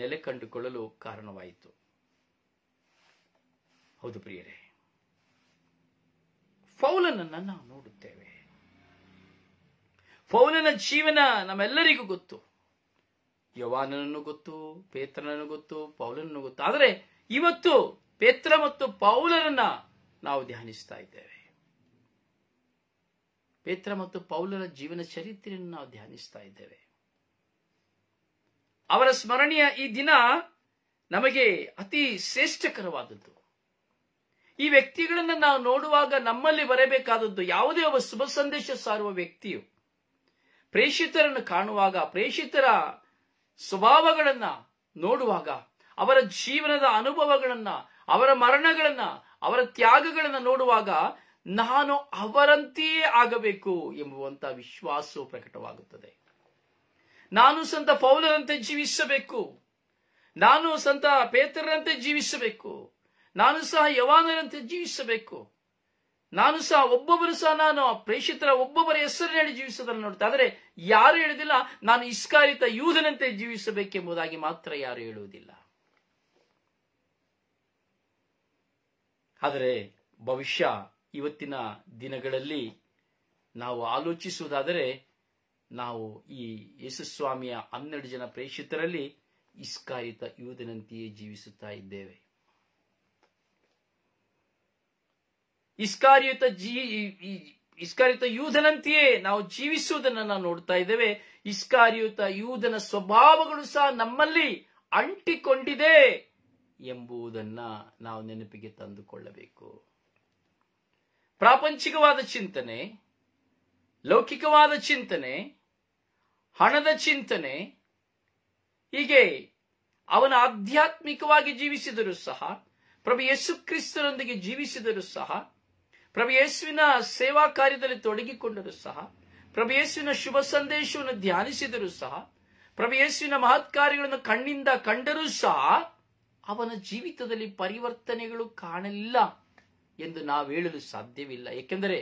ನೆಲೆ ಕಂಡುಕೊಳ್ಳಲು ಕಾರಣವಾಯಿತು ಹೌದು ಪ್ರಿಯರೇ ಪೌಲನನ್ನ ನಾವು ನೋಡುತ್ತೇವೆ ಪೌಲನ ಜೀವನ ನಮ್ಮೆಲ್ಲರಿಗೂ ಗೊತ್ತು ಯವಾನನನ್ನು ಗೊತ್ತು ಪೇತ್ರನನ್ನು ಗೊತ್ತು ಪೌಲನನ್ನು ಗೊತ್ತು ಆದರೆ ಇವತ್ತು ಪೇತ್ರ ಮತ್ತು ಪೌಲರನ್ನ ನಾವು ಧ್ಯಾನಿಸ್ತಾ ಇದ್ದೇವೆ ಪೇತ್ರ ಮತ್ತು ಪೌಲರ ಜೀವನ ಚರಿತ್ರೆಯನ್ನು ನಾವು ಧ್ಯಾನಿಸ್ತಾ ಇದ್ದೇವೆ ಅವರ ಸ್ಮರಣೀಯ ಈ ದಿನ ನಮಗೆ ಅತಿ ಶ್ರೇಷ್ಠಕರವಾದದ್ದು ಈ ವ್ಯಕ್ತಿಗಳನ್ನು ನಾವು ನೋಡುವಾಗ ನಮ್ಮಲ್ಲಿ ಬರಬೇಕಾದದ್ದು ಯಾವುದೇ ಒಬ್ಬ ಶುಭ ಸಂದೇಶ ಸಾರುವ ವ್ಯಕ್ತಿಯು ಪ್ರೇಷಿತರನ್ನು ಕಾಣುವಾಗ ಪ್ರೇಷಿತರ ಸ್ವಭಾವಗಳನ್ನ ನೋಡುವಾಗ ಅವರ ಜೀವನದ ಅನುಭವಗಳನ್ನ ಅವರ ಮರಣಗಳನ್ನ ಅವರ ತ್ಯಾಗಗಳನ್ನ ನೋಡುವಾಗ ನಾನು ಅವರಂತೆಯೇ ಆಗಬೇಕು ಎಂಬುವಂತ ವಿಶ್ವಾಸವು ಪ್ರಕಟವಾಗುತ್ತದೆ ನಾನು ಸಂತ ಪೌಲರಂತೆ ಜೀವಿಸಬೇಕು ನಾನು ಸಂತ ಪೇತರರಂತೆ ಜೀವಿಸಬೇಕು ನಾನು ಸಹ ಯವಾನರಂತೆ ಜೀವಿಸಬೇಕು ನಾನು ಸಹ ಒಬ್ಬೊಬ್ಬರು ಸಹ ನಾನು ಪ್ರೇಷಿತರ ಒಬ್ಬೊಬ್ಬರ ಹೆಸರಿನಲ್ಲಿ ಜೀವಿಸೋದ್ರ ನೋಡ್ತಾ ಆದರೆ ಯಾರು ಹೇಳುವುದಿಲ್ಲ ನಾನು ಇಸ್ಕಾರಿತ ಯೂಧನಂತೆ ಜೀವಿಸಬೇಕೆಂಬುದಾಗಿ ಮಾತ್ರ ಯಾರು ಹೇಳುವುದಿಲ್ಲ ಆದರೆ ಭವಿಷ್ಯ ಇವತ್ತಿನ ದಿನಗಳಲ್ಲಿ ನಾವು ಆಲೋಚಿಸುವುದಾದರೆ ನಾವು ಈ ಯೇಸುಸ್ವಾಮಿಯ ಹನ್ನೆರಡು ಜನ ಪ್ರೇಷಿತರಲ್ಲಿ ಇಸ್ಕಾರಿತ ಯೂಧನಂತೆಯೇ ಜೀವಿಸುತ್ತಾ ಇದ್ದೇವೆ ಇಸ್ಕಾರಿಯುತ ಜೀ ಇಸ್ಕಾರಿಯುತ ಯೂಧನಂತೆಯೇ ನಾವು ಜೀವಿಸುವುದನ್ನು ನಾವು ನೋಡ್ತಾ ಇದ್ದೇವೆ ಇಸ್ಕಾರಿಯುತ ಯೂಧನ ಸ್ವಭಾವಗಳು ಸಹ ನಮ್ಮಲ್ಲಿ ಅಂಟಿಕೊಂಡಿದೆ ಎಂಬುದನ್ನ ನಾವು ನೆನಪಿಗೆ ತಂದುಕೊಳ್ಳಬೇಕು ಪ್ರಾಪಂಚಿಕವಾದ ಚಿಂತನೆ ಲೌಕಿಕವಾದ ಚಿಂತನೆ ಹಣದ ಚಿಂತನೆ ಹೀಗೆ ಅವನ ಆಧ್ಯಾತ್ಮಿಕವಾಗಿ ಜೀವಿಸಿದರೂ ಸಹ ಪ್ರಭು ಯೇಸು ಕ್ರಿಸ್ತರೊಂದಿಗೆ ಜೀವಿಸಿದರೂ ಸಹ ಯೇಸುವಿನ ಸೇವಾ ಕಾರ್ಯದಲ್ಲಿ ತೊಡಗಿಕೊಂಡರೂ ಸಹ ಯೇಸುವಿನ ಶುಭ ಸಂದೇಶವನ್ನು ಧ್ಯಾನಿಸಿದರೂ ಸಹ ಯೇಸುವಿನ ಮಹತ್ ಕಾರ್ಯಗಳನ್ನು ಕಣ್ಣಿಂದ ಕಂಡರೂ ಸಹ ಅವನ ಜೀವಿತದಲ್ಲಿ ಪರಿವರ್ತನೆಗಳು ಕಾಣಲಿಲ್ಲ ಎಂದು ನಾವು ಹೇಳಲು ಸಾಧ್ಯವಿಲ್ಲ ಏಕೆಂದರೆ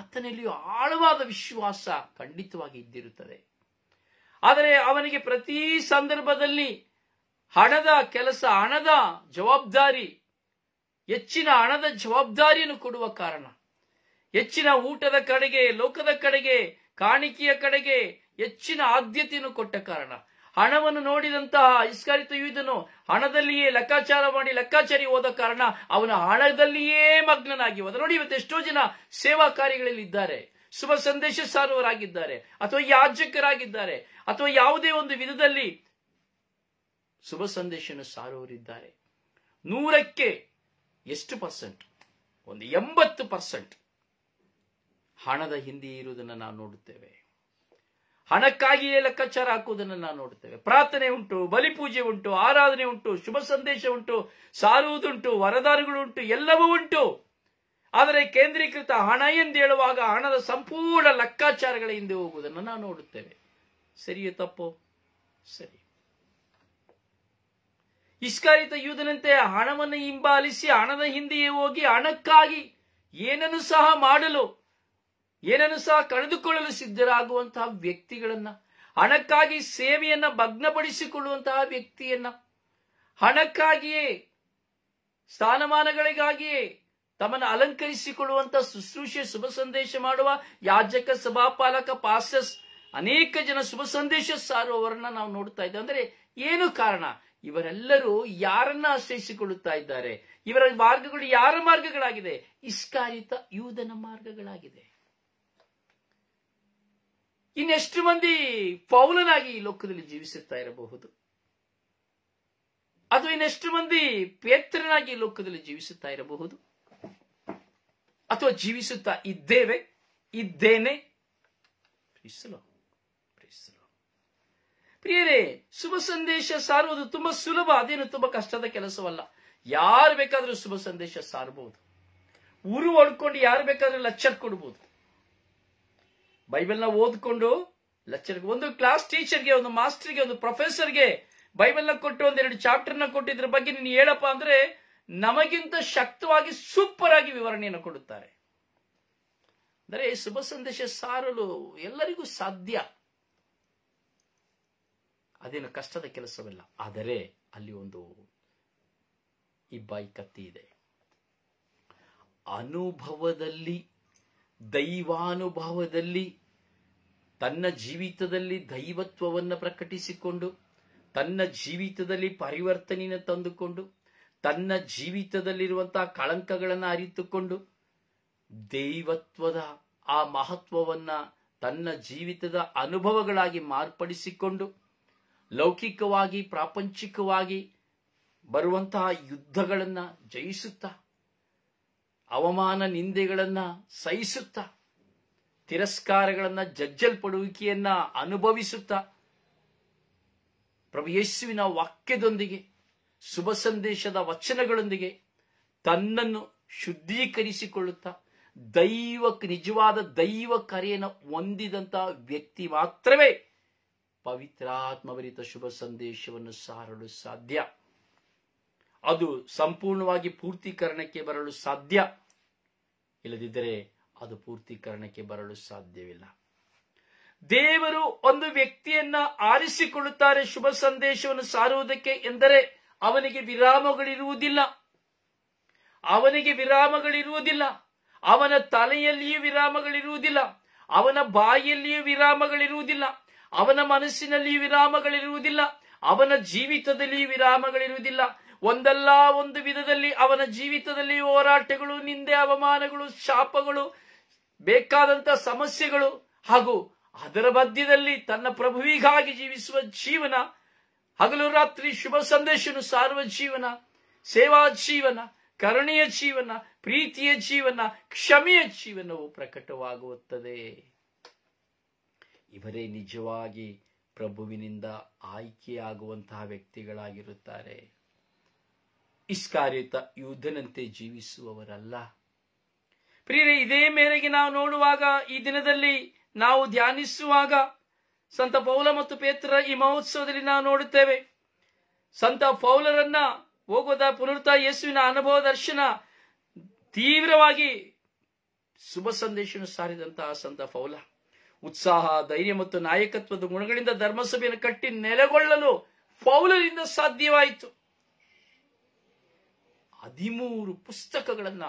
ಆತನಲ್ಲಿಯೂ ಆಳವಾದ ವಿಶ್ವಾಸ ಖಂಡಿತವಾಗಿ ಇದ್ದಿರುತ್ತದೆ ಆದರೆ ಅವನಿಗೆ ಪ್ರತಿ ಸಂದರ್ಭದಲ್ಲಿ ಹಣದ ಕೆಲಸ ಹಣದ ಜವಾಬ್ದಾರಿ ಹೆಚ್ಚಿನ ಹಣದ ಜವಾಬ್ದಾರಿಯನ್ನು ಕೊಡುವ ಕಾರಣ ಹೆಚ್ಚಿನ ಊಟದ ಕಡೆಗೆ ಲೋಕದ ಕಡೆಗೆ ಕಾಣಿಕೆಯ ಕಡೆಗೆ ಹೆಚ್ಚಿನ ಆದ್ಯತೆಯನ್ನು ಕೊಟ್ಟ ಕಾರಣ ಹಣವನ್ನು ನೋಡಿದಂತಹ ಇಸ್ಕರಿತ ಯುದ್ಧನು ಹಣದಲ್ಲಿಯೇ ಲೆಕ್ಕಾಚಾರ ಮಾಡಿ ಲೆಕ್ಕಾಚಾರಿ ಹೋದ ಕಾರಣ ಅವನ ಹಣದಲ್ಲಿಯೇ ಮಗ್ನನಾಗಿ ಹೋದ ನೋಡಿ ಇವತ್ತು ಎಷ್ಟೋ ಜನ ಸೇವಾ ಕಾರ್ಯಗಳಲ್ಲಿ ಇದ್ದಾರೆ ಶುಭ ಸಂದೇಶ ಸಾರುವರಾಗಿದ್ದಾರೆ ಅಥವಾ ಯಾಜಕರಾಗಿದ್ದಾರೆ ಅಥವಾ ಯಾವುದೇ ಒಂದು ವಿಧದಲ್ಲಿ ಶುಭ ಸಂದೇಶನ ಸಾರುವರಿದ್ದಾರೆ ನೂರಕ್ಕೆ ಎಷ್ಟು ಪರ್ಸೆಂಟ್ ಒಂದು ಎಂಬತ್ತು ಪರ್ಸೆಂಟ್ ಹಣದ ಹಿಂದೆ ಇರುವುದನ್ನು ನಾವು ನೋಡುತ್ತೇವೆ ಹಣಕ್ಕಾಗಿಯೇ ಲೆಕ್ಕಾಚಾರ ಹಾಕುವುದನ್ನು ನಾವು ನೋಡುತ್ತೇವೆ ಪ್ರಾರ್ಥನೆ ಉಂಟು ಬಲಿಪೂಜೆ ಉಂಟು ಆರಾಧನೆ ಉಂಟು ಶುಭ ಸಂದೇಶ ಉಂಟು ಸಾರುವುದುಂಟು ಉಂಟು ಎಲ್ಲವೂ ಉಂಟು ಆದರೆ ಕೇಂದ್ರೀಕೃತ ಹಣ ಎಂದು ಹೇಳುವಾಗ ಹಣದ ಸಂಪೂರ್ಣ ಲೆಕ್ಕಾಚಾರಗಳ ಹಿಂದೆ ಹೋಗುವುದನ್ನು ನಾವು ನೋಡುತ್ತೇವೆ ಸರಿಯೇ ತಪ್ಪು ಸರಿ ಇಷ್ಕಾರಿತ ಯೂದನಂತೆ ಹಣವನ್ನು ಹಿಂಬಾಲಿಸಿ ಹಣದ ಹಿಂದೆಯೇ ಹೋಗಿ ಹಣಕ್ಕಾಗಿ ಏನನ್ನು ಸಹ ಮಾಡಲು ಏನನ್ನು ಸಹ ಕಳೆದುಕೊಳ್ಳಲು ಸಿದ್ಧರಾಗುವಂತಹ ವ್ಯಕ್ತಿಗಳನ್ನ ಹಣಕ್ಕಾಗಿ ಸೇವೆಯನ್ನ ಭಗ್ನಪಡಿಸಿಕೊಳ್ಳುವಂತಹ ವ್ಯಕ್ತಿಯನ್ನ ಹಣಕ್ಕಾಗಿಯೇ ಸ್ಥಾನಮಾನಗಳಿಗಾಗಿಯೇ ತಮ್ಮನ್ನು ಅಲಂಕರಿಸಿಕೊಳ್ಳುವಂತಹ ಶುಶ್ರೂಷೆ ಶುಭ ಸಂದೇಶ ಮಾಡುವ ಯಾಜಕ ಸಭಾಪಾಲಕ ಪಾಸಸ್ ಅನೇಕ ಜನ ಶುಭ ಸಂದೇಶ ಸಾರುವವರನ್ನ ನಾವು ನೋಡ್ತಾ ಇದ್ದೇವೆ ಅಂದರೆ ಏನು ಕಾರಣ ಇವರೆಲ್ಲರೂ ಯಾರನ್ನ ಆಶ್ರಯಿಸಿಕೊಳ್ಳುತ್ತಾ ಇದ್ದಾರೆ ಇವರ ಮಾರ್ಗಗಳು ಯಾರ ಮಾರ್ಗಗಳಾಗಿದೆ ಇಷ್ಕಾರಿತ ಯೂಧನ ಮಾರ್ಗಗಳಾಗಿದೆ ಇನ್ನೆಷ್ಟು ಮಂದಿ ಪೌಲನಾಗಿ ಈ ಲೋಕದಲ್ಲಿ ಜೀವಿಸುತ್ತಾ ಇರಬಹುದು ಅದು ಇನ್ನೆಷ್ಟು ಮಂದಿ ಪೇತ್ರನಾಗಿ ಈ ಲೋಕದಲ್ಲಿ ಜೀವಿಸುತ್ತಾ ಇರಬಹುದು ಅಥವಾ ಜೀವಿಸುತ್ತಾ ಇದ್ದೇವೆ ಇದ್ದೇನೆ ಪ್ರಿಯರೇ ಶುಭ ಸಂದೇಶ ಸಾರುವುದು ತುಂಬಾ ಸುಲಭ ಅದೇನು ತುಂಬಾ ಕಷ್ಟದ ಕೆಲಸವಲ್ಲ ಯಾರು ಬೇಕಾದರೂ ಶುಭ ಸಂದೇಶ ಸಾರಬಹುದು ಊರು ಹೊಡ್ಕೊಂಡು ಯಾರು ಬೇಕಾದ್ರೂ ಲೆಕ್ಚರ್ ಕೊಡ್ಬೋದು ಬೈಬಲ್ನ ಓದ್ಕೊಂಡು ಲೆಕ್ಚರ್ ಒಂದು ಕ್ಲಾಸ್ ಟೀಚರ್ಗೆ ಒಂದು ಮಾಸ್ಟರ್ಗೆ ಒಂದು ಪ್ರೊಫೆಸರ್ಗೆ ಬೈಬಲ್ನ ಕೊಟ್ಟು ಒಂದೆರಡು ಚಾಪ್ಟರ್ನ ಕೊಟ್ಟಿದ್ರ ಬಗ್ಗೆ ನೀನು ಹೇಳಪ್ಪ ಅಂದ್ರೆ ನಮಗಿಂತ ಶಕ್ತವಾಗಿ ಸೂಪರ್ ಆಗಿ ವಿವರಣೆಯನ್ನು ಕೊಡುತ್ತಾರೆ ಅಂದರೆ ಶುಭ ಸಂದೇಶ ಸಾರಲು ಎಲ್ಲರಿಗೂ ಸಾಧ್ಯ ಅದೇನು ಕಷ್ಟದ ಕೆಲಸವಿಲ್ಲ ಆದರೆ ಅಲ್ಲಿ ಒಂದು ಇಬ್ಬಾಯಿ ಕತ್ತಿ ಇದೆ ಅನುಭವದಲ್ಲಿ ದೈವಾನುಭವದಲ್ಲಿ ತನ್ನ ಜೀವಿತದಲ್ಲಿ ದೈವತ್ವವನ್ನು ಪ್ರಕಟಿಸಿಕೊಂಡು ತನ್ನ ಜೀವಿತದಲ್ಲಿ ಪರಿವರ್ತನೆಯನ್ನು ತಂದುಕೊಂಡು ತನ್ನ ಜೀವಿತದಲ್ಲಿರುವಂತಹ ಕಳಂಕಗಳನ್ನು ಅರಿತುಕೊಂಡು ದೈವತ್ವದ ಆ ಮಹತ್ವವನ್ನ ತನ್ನ ಜೀವಿತದ ಅನುಭವಗಳಾಗಿ ಮಾರ್ಪಡಿಸಿಕೊಂಡು ಲೌಕಿಕವಾಗಿ ಪ್ರಾಪಂಚಿಕವಾಗಿ ಬರುವಂತಹ ಯುದ್ಧಗಳನ್ನು ಜಯಿಸುತ್ತಾ ಅವಮಾನ ನಿಂದೆಗಳನ್ನು ಸಹಿಸುತ್ತಾ ತಿರಸ್ಕಾರಗಳನ್ನು ಜಜ್ಜಲ್ಪಡುವಿಕೆಯನ್ನ ಅನುಭವಿಸುತ್ತ ಪ್ರಭು ವಾಕ್ಯದೊಂದಿಗೆ ಶುಭ ಸಂದೇಶದ ವಚನಗಳೊಂದಿಗೆ ತನ್ನನ್ನು ಶುದ್ಧೀಕರಿಸಿಕೊಳ್ಳುತ್ತಾ ದೈವ ನಿಜವಾದ ದೈವ ಕರೆಯನ್ನು ಹೊಂದಿದಂತಹ ವ್ಯಕ್ತಿ ಮಾತ್ರವೇ ಪವಿತ್ರಾತ್ಮಭರಿತ ಶುಭ ಸಂದೇಶವನ್ನು ಸಾರಲು ಸಾಧ್ಯ ಅದು ಸಂಪೂರ್ಣವಾಗಿ ಪೂರ್ತೀಕರಣಕ್ಕೆ ಬರಲು ಸಾಧ್ಯ ಇಲ್ಲದಿದ್ದರೆ ಅದು ಪೂರ್ತೀಕರಣಕ್ಕೆ ಬರಲು ಸಾಧ್ಯವಿಲ್ಲ ದೇವರು ಒಂದು ವ್ಯಕ್ತಿಯನ್ನ ಆರಿಸಿಕೊಳ್ಳುತ್ತಾರೆ ಶುಭ ಸಂದೇಶವನ್ನು ಸಾರುವುದಕ್ಕೆ ಎಂದರೆ ಅವನಿಗೆ ವಿರಾಮಗಳಿರುವುದಿಲ್ಲ ಅವನಿಗೆ ವಿರಾಮಗಳಿರುವುದಿಲ್ಲ ಅವನ ತಲೆಯಲ್ಲಿಯೂ ವಿರಾಮಗಳಿರುವುದಿಲ್ಲ ಅವನ ಬಾಯಿಯಲ್ಲಿಯೂ ವಿರಾಮಗಳಿರುವುದಿಲ್ಲ ಅವನ ಮನಸ್ಸಿನಲ್ಲಿ ವಿರಾಮಗಳಿರುವುದಿಲ್ಲ ಅವನ ಜೀವಿತದಲ್ಲಿ ವಿರಾಮಗಳಿರುವುದಿಲ್ಲ ಒಂದಲ್ಲ ಒಂದು ವಿಧದಲ್ಲಿ ಅವನ ಜೀವಿತದಲ್ಲಿ ಹೋರಾಟಗಳು ನಿಂದೆ ಅವಮಾನಗಳು ಶಾಪಗಳು ಬೇಕಾದಂತ ಸಮಸ್ಯೆಗಳು ಹಾಗೂ ಅದರ ಮಧ್ಯದಲ್ಲಿ ತನ್ನ ಪ್ರಭುವಿಗಾಗಿ ಜೀವಿಸುವ ಜೀವನ ಹಗಲು ರಾತ್ರಿ ಶುಭ ಸಂದೇಶನು ಸಾರುವ ಜೀವನ ಸೇವಾ ಜೀವನ ಕರುಣೆಯ ಜೀವನ ಪ್ರೀತಿಯ ಜೀವನ ಕ್ಷಮೆಯ ಜೀವನವು ಪ್ರಕಟವಾಗುತ್ತದೆ ಇವರೇ ನಿಜವಾಗಿ ಪ್ರಭುವಿನಿಂದ ಆಯ್ಕೆಯಾಗುವಂತಹ ವ್ಯಕ್ತಿಗಳಾಗಿರುತ್ತಾರೆ ಇಷ್ಕಾರ್ಯತ ಯುದ್ಧನಂತೆ ಜೀವಿಸುವವರಲ್ಲ ಪ್ರಿಯರೇ ಇದೇ ಮೇರೆಗೆ ನಾವು ನೋಡುವಾಗ ಈ ದಿನದಲ್ಲಿ ನಾವು ಧ್ಯಾನಿಸುವಾಗ ಸಂತ ಪೌಲ ಮತ್ತು ಪೇತ್ರ ಈ ಮಹೋತ್ಸವದಲ್ಲಿ ನಾವು ನೋಡುತ್ತೇವೆ ಸಂತ ಪೌಲರನ್ನ ಹೋಗೋದ ಪುನರ್ತ ಯೇಸುವಿನ ಅನುಭವ ದರ್ಶನ ತೀವ್ರವಾಗಿ ಶುಭ ಸಂದೇಶವನ್ನು ಸಾರಿದಂತಹ ಸಂತ ಪೌಲ ಉತ್ಸಾಹ ಧೈರ್ಯ ಮತ್ತು ನಾಯಕತ್ವದ ಗುಣಗಳಿಂದ ಧರ್ಮಸಭೆಯನ್ನು ಕಟ್ಟಿ ನೆಲೆಗೊಳ್ಳಲು ಪೌಲರಿಂದ ಸಾಧ್ಯವಾಯಿತು ಹದಿಮೂರು ಪುಸ್ತಕಗಳನ್ನ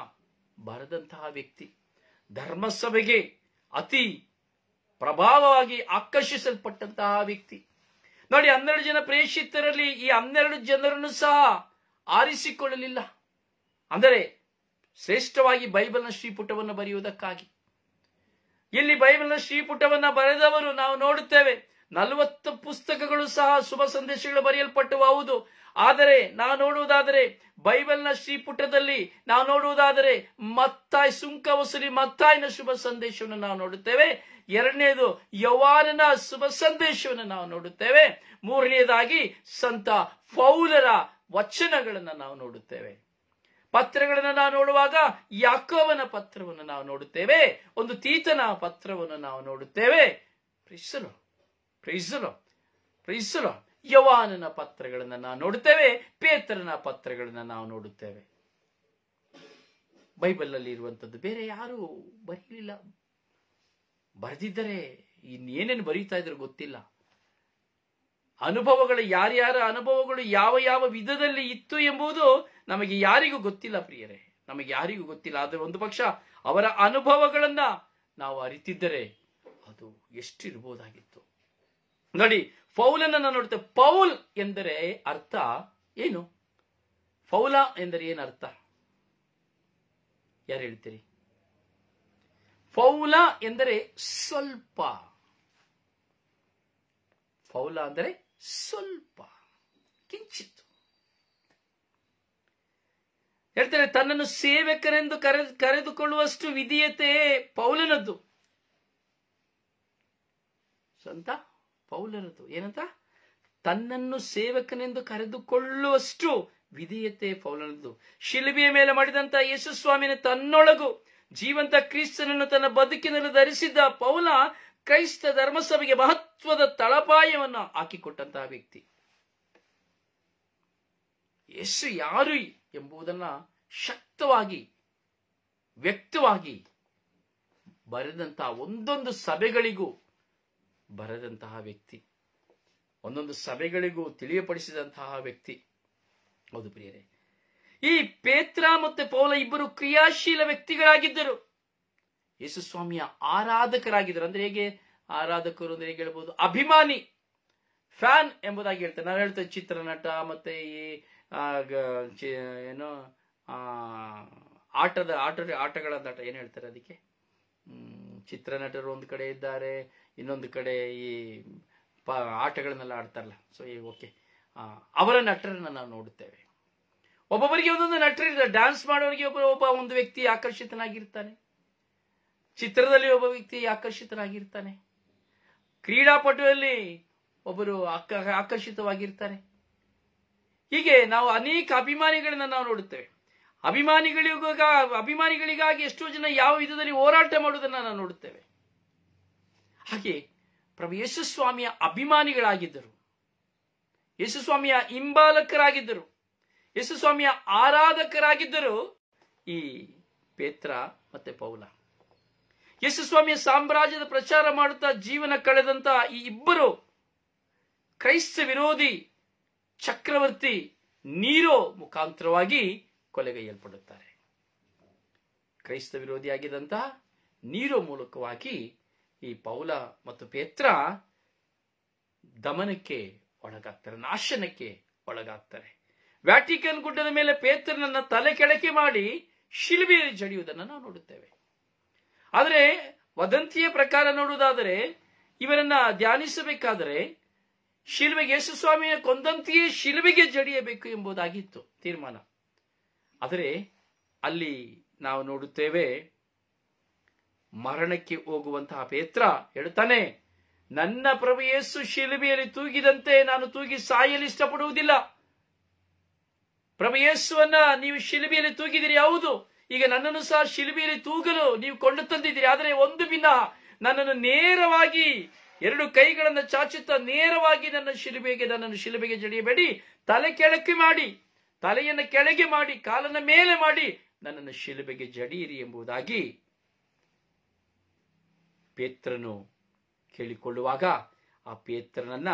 ಬರೆದಂತಹ ವ್ಯಕ್ತಿ ಧರ್ಮಸಭೆಗೆ ಅತಿ ಪ್ರಭಾವವಾಗಿ ಆಕರ್ಷಿಸಲ್ಪಟ್ಟಂತಹ ವ್ಯಕ್ತಿ ನೋಡಿ ಹನ್ನೆರಡು ಜನ ಪ್ರೇಷಿತರಲ್ಲಿ ಈ ಹನ್ನೆರಡು ಜನರನ್ನು ಸಹ ಆರಿಸಿಕೊಳ್ಳಲಿಲ್ಲ ಅಂದರೆ ಶ್ರೇಷ್ಠವಾಗಿ ಬೈಬಲ್ನ ಶ್ರೀಪುಟವನ್ನು ಬರೆಯುವುದಕ್ಕಾಗಿ ಇಲ್ಲಿ ಬೈಬಲ್ನ ಶ್ರೀಪುಟವನ್ನ ಬರೆದವರು ನಾವು ನೋಡುತ್ತೇವೆ ನಲವತ್ತು ಪುಸ್ತಕಗಳು ಸಹ ಶುಭ ಸಂದೇಶಗಳು ಬರೆಯಲ್ಪಟ್ಟವು ಹೌದು ಆದರೆ ನಾವು ನೋಡುವುದಾದರೆ ಬೈಬಲ್ನ ಶ್ರೀಪುಟದಲ್ಲಿ ನಾವು ನೋಡುವುದಾದರೆ ಮತ್ತಾಯ್ ಸುಂಕ ವಸೂಲಿ ಮತ್ತಾಯಿನ ಶುಭ ಸಂದೇಶವನ್ನು ನಾವು ನೋಡುತ್ತೇವೆ ಎರಡನೇದು ಯವಾನನ ಶುಭ ಸಂದೇಶವನ್ನು ನಾವು ನೋಡುತ್ತೇವೆ ಮೂರನೇದಾಗಿ ಸಂತ ಫೌಲರ ವಚನಗಳನ್ನು ನಾವು ನೋಡುತ್ತೇವೆ ಪತ್ರಗಳನ್ನು ನಾವು ನೋಡುವಾಗ ಯಾಕೋವನ ಪತ್ರವನ್ನು ನಾವು ನೋಡುತ್ತೇವೆ ಒಂದು ತೀತನ ಪತ್ರವನ್ನು ನಾವು ನೋಡುತ್ತೇವೆ ಪ್ರಿಸಲು ಪ್ರಿಸಲು ಯವಾನನ ಪತ್ರಗಳನ್ನು ನಾವು ನೋಡುತ್ತೇವೆ ಪೇತ್ರನ ಪತ್ರಗಳನ್ನು ನಾವು ನೋಡುತ್ತೇವೆ ಬೈಬಲ್ನಲ್ಲಿ ಇರುವಂಥದ್ದು ಬೇರೆ ಯಾರು ಬರೀಲಿಲ್ಲ ಬರೆದಿದ್ದರೆ ಇನ್ನೇನೇನು ಬರೀತಾ ಇದ್ರು ಗೊತ್ತಿಲ್ಲ ಅನುಭವಗಳು ಯಾರ್ಯಾರ ಅನುಭವಗಳು ಯಾವ ಯಾವ ವಿಧದಲ್ಲಿ ಇತ್ತು ಎಂಬುದು ನಮಗೆ ಯಾರಿಗೂ ಗೊತ್ತಿಲ್ಲ ಪ್ರಿಯರೇ ನಮಗೆ ಯಾರಿಗೂ ಗೊತ್ತಿಲ್ಲ ಆದರೆ ಒಂದು ಪಕ್ಷ ಅವರ ಅನುಭವಗಳನ್ನ ನಾವು ಅರಿತಿದ್ದರೆ ಅದು ಎಷ್ಟಿರಬಹುದಾಗಿತ್ತು ನೋಡಿ ಫೌಲನ್ನ ನೋಡ್ತೇವೆ ಪೌಲ್ ಎಂದರೆ ಅರ್ಥ ಏನು ಫೌಲ ಎಂದರೆ ಏನು ಅರ್ಥ ಯಾರು ಹೇಳ್ತೀರಿ ಪೌಲ ಎಂದರೆ ಸ್ವಲ್ಪ ಪೌಲ ಅಂದರೆ ಸ್ವಲ್ಪ ಕಿಂಚಿತ್ ಹೇಳ್ತಾರೆ ತನ್ನನ್ನು ಸೇವಕರೆಂದು ಕರೆ ಕರೆದುಕೊಳ್ಳುವಷ್ಟು ವಿಧಿಯತೆ ಪೌಲನದ್ದು ಸ್ವಂತ ಪೌಲನದ್ದು ಏನಂತ ತನ್ನನ್ನು ಸೇವಕನೆಂದು ಕರೆದುಕೊಳ್ಳುವಷ್ಟು ವಿಧಿಯತೆ ಪೌಲನದ್ದು ಶಿಲುಬೆಯ ಮೇಲೆ ಮಾಡಿದಂತ ಯೇಸುಸ್ವಾಮಿನ ತನ್ನೊಳಗು ಜೀವಂತ ಕ್ರಿಸ್ತನನ್ನು ತನ್ನ ಬದುಕಿನಲ್ಲಿ ಧರಿಸಿದ್ದ ಪೌಲ ಕ್ರೈಸ್ತ ಧರ್ಮಸಭೆಗೆ ಮಹತ್ವದ ತಳಪಾಯವನ್ನು ಹಾಕಿಕೊಟ್ಟಂತಹ ವ್ಯಕ್ತಿ ಯಶು ಯಾರು ಎಂಬುದನ್ನ ಶಕ್ತವಾಗಿ ವ್ಯಕ್ತವಾಗಿ ಬರೆದಂತಹ ಒಂದೊಂದು ಸಭೆಗಳಿಗೂ ಬರೆದಂತಹ ವ್ಯಕ್ತಿ ಒಂದೊಂದು ಸಭೆಗಳಿಗೂ ತಿಳಿಯಪಡಿಸಿದಂತಹ ವ್ಯಕ್ತಿ ಹೌದು ಪ್ರಿಯರೇ ಈ ಪೇತ್ರ ಮತ್ತು ಪೌಲ ಇಬ್ಬರು ಕ್ರಿಯಾಶೀಲ ವ್ಯಕ್ತಿಗಳಾಗಿದ್ದರು ಯೇಸುಸ್ವಾಮಿಯ ಆರಾಧಕರಾಗಿದ್ದರು ಅಂದ್ರೆ ಹೇಗೆ ಆರಾಧಕರು ಅಂದ್ರೆ ಹೇಗೆ ಹೇಳ್ಬೋದು ಅಭಿಮಾನಿ ಫ್ಯಾನ್ ಎಂಬುದಾಗಿ ಹೇಳ್ತಾರೆ ನಾವು ಹೇಳ್ತೇವೆ ಚಿತ್ರನಟ ಮತ್ತೆ ಈ ಏನು ಆಟದ ಆಟ ಆಟಗಳ ಆಟ ಏನು ಹೇಳ್ತಾರೆ ಅದಕ್ಕೆ ಚಿತ್ರ ನಟರು ಒಂದು ಕಡೆ ಇದ್ದಾರೆ ಇನ್ನೊಂದು ಕಡೆ ಈ ಪ ಆಟಗಳನ್ನೆಲ್ಲ ಆಡ್ತಾರಲ್ಲ ಸೊ ಈ ಓಕೆ ಅವರ ನಟರನ್ನ ನಾವು ನೋಡುತ್ತೇವೆ ಒಬ್ಬೊಬ್ಬರಿಗೆ ಒಂದೊಂದು ನಟರಿರ್ತಾರೆ ಡ್ಯಾನ್ಸ್ ಮಾಡೋರಿಗೆ ಒಬ್ಬ ಒಬ್ಬ ಒಂದು ವ್ಯಕ್ತಿ ಆಕರ್ಷಿತನಾಗಿರ್ತಾನೆ ಚಿತ್ರದಲ್ಲಿ ಒಬ್ಬ ವ್ಯಕ್ತಿ ಆಕರ್ಷಿತನಾಗಿರ್ತಾನೆ ಕ್ರೀಡಾಪಟುವಲ್ಲಿ ಒಬ್ಬರು ಆಕರ್ಷಿತವಾಗಿರ್ತಾರೆ ಹೀಗೆ ನಾವು ಅನೇಕ ಅಭಿಮಾನಿಗಳನ್ನ ನಾವು ನೋಡುತ್ತೇವೆ ಅಭಿಮಾನಿಗಳಿಗ ಅಭಿಮಾನಿಗಳಿಗಾಗಿ ಎಷ್ಟೋ ಜನ ಯಾವ ವಿಧದಲ್ಲಿ ಹೋರಾಟ ಮಾಡುವುದನ್ನ ನಾವು ನೋಡುತ್ತೇವೆ ಹಾಗೆ ಪ್ರಭು ಯೇಸುಸ್ವಾಮಿಯ ಅಭಿಮಾನಿಗಳಾಗಿದ್ದರು ಯೇಸುಸ್ವಾಮಿಯ ಹಿಂಬಾಲಕರಾಗಿದ್ದರು ಯೇಸುಸ್ವಾಮಿಯ ಆರಾಧಕರಾಗಿದ್ದರು ಈ ಪೇತ್ರ ಮತ್ತೆ ಪೌಲ ಯೇಸುಸ್ವಾಮಿಯ ಸಾಮ್ರಾಜ್ಯದ ಪ್ರಚಾರ ಮಾಡುತ್ತಾ ಜೀವನ ಕಳೆದಂತ ಈ ಇಬ್ಬರು ಕ್ರೈಸ್ತ ವಿರೋಧಿ ಚಕ್ರವರ್ತಿ ನೀರೋ ಮುಖಾಂತರವಾಗಿ ಕೊಲೆಗೈಯಲ್ಪಡುತ್ತಾರೆ ಕ್ರೈಸ್ತ ವಿರೋಧಿಯಾಗಿದ್ದಂತಹ ನೀರೋ ಮೂಲಕವಾಗಿ ಈ ಪೌಲ ಮತ್ತು ಪೇತ್ರ ದಮನಕ್ಕೆ ಒಳಗಾಗ್ತಾರೆ ನಾಶನಕ್ಕೆ ಒಳಗಾಗ್ತಾರೆ ವ್ಯಾಟಿಕನ್ ಗುಡ್ಡದ ಮೇಲೆ ಪೇತ್ರನನ್ನ ತಲೆ ಕೆಳಕೆ ಮಾಡಿ ಶಿಲ್ಬೆಯಲ್ಲಿ ಜಡಿಯುವುದನ್ನು ನಾವು ನೋಡುತ್ತೇವೆ ಆದರೆ ವದಂತಿಯ ಪ್ರಕಾರ ನೋಡುವುದಾದರೆ ಇವರನ್ನ ಧ್ಯಾನಿಸಬೇಕಾದರೆ ಯೇಸು ಸ್ವಾಮಿಯ ಕೊಂದಂತೆಯೇ ಶಿಲುಬೆಗೆ ಜಡಿಯಬೇಕು ಎಂಬುದಾಗಿತ್ತು ತೀರ್ಮಾನ ಆದರೆ ಅಲ್ಲಿ ನಾವು ನೋಡುತ್ತೇವೆ ಮರಣಕ್ಕೆ ಹೋಗುವಂತಹ ಪೇತ್ರ ಹೇಳುತ್ತಾನೆ ನನ್ನ ಪ್ರಭು ಯೇಸು ಶಿಲುಬೆಯಲ್ಲಿ ತೂಗಿದಂತೆ ನಾನು ತೂಗಿ ಸಾಯಲು ಇಷ್ಟಪಡುವುದಿಲ್ಲ ಪ್ರಭು ಯೇಸುವನ್ನ ನೀವು ಶಿಲುಬೆಯಲ್ಲಿ ತೂಗಿದಿರಿ ಹೌದು ಈಗ ನನ್ನನ್ನು ಸಹ ಶಿಲುಬೆಯಲ್ಲಿ ತೂಗಲು ನೀವು ಕೊಂಡು ತಂದಿದ್ದೀರಿ ಆದರೆ ಒಂದು ದಿನ ನನ್ನನ್ನು ನೇರವಾಗಿ ಎರಡು ಕೈಗಳನ್ನು ಚಾಚುತ್ತಾ ನೇರವಾಗಿ ನನ್ನ ಶಿಲುಬೆಗೆ ನನ್ನನ್ನು ಶಿಲುಬೆಗೆ ಜಡಿಯಬೇಡಿ ತಲೆ ಕೆಳಕ್ಕೆ ಮಾಡಿ ತಲೆಯನ್ನು ಕೆಳಗೆ ಮಾಡಿ ಕಾಲನ ಮೇಲೆ ಮಾಡಿ ನನ್ನನ್ನು ಶಿಲುಬೆಗೆ ಜಡಿಯಿರಿ ಎಂಬುದಾಗಿ ಪೇತ್ರನು ಕೇಳಿಕೊಳ್ಳುವಾಗ ಆ ಪೇತ್ರನನ್ನ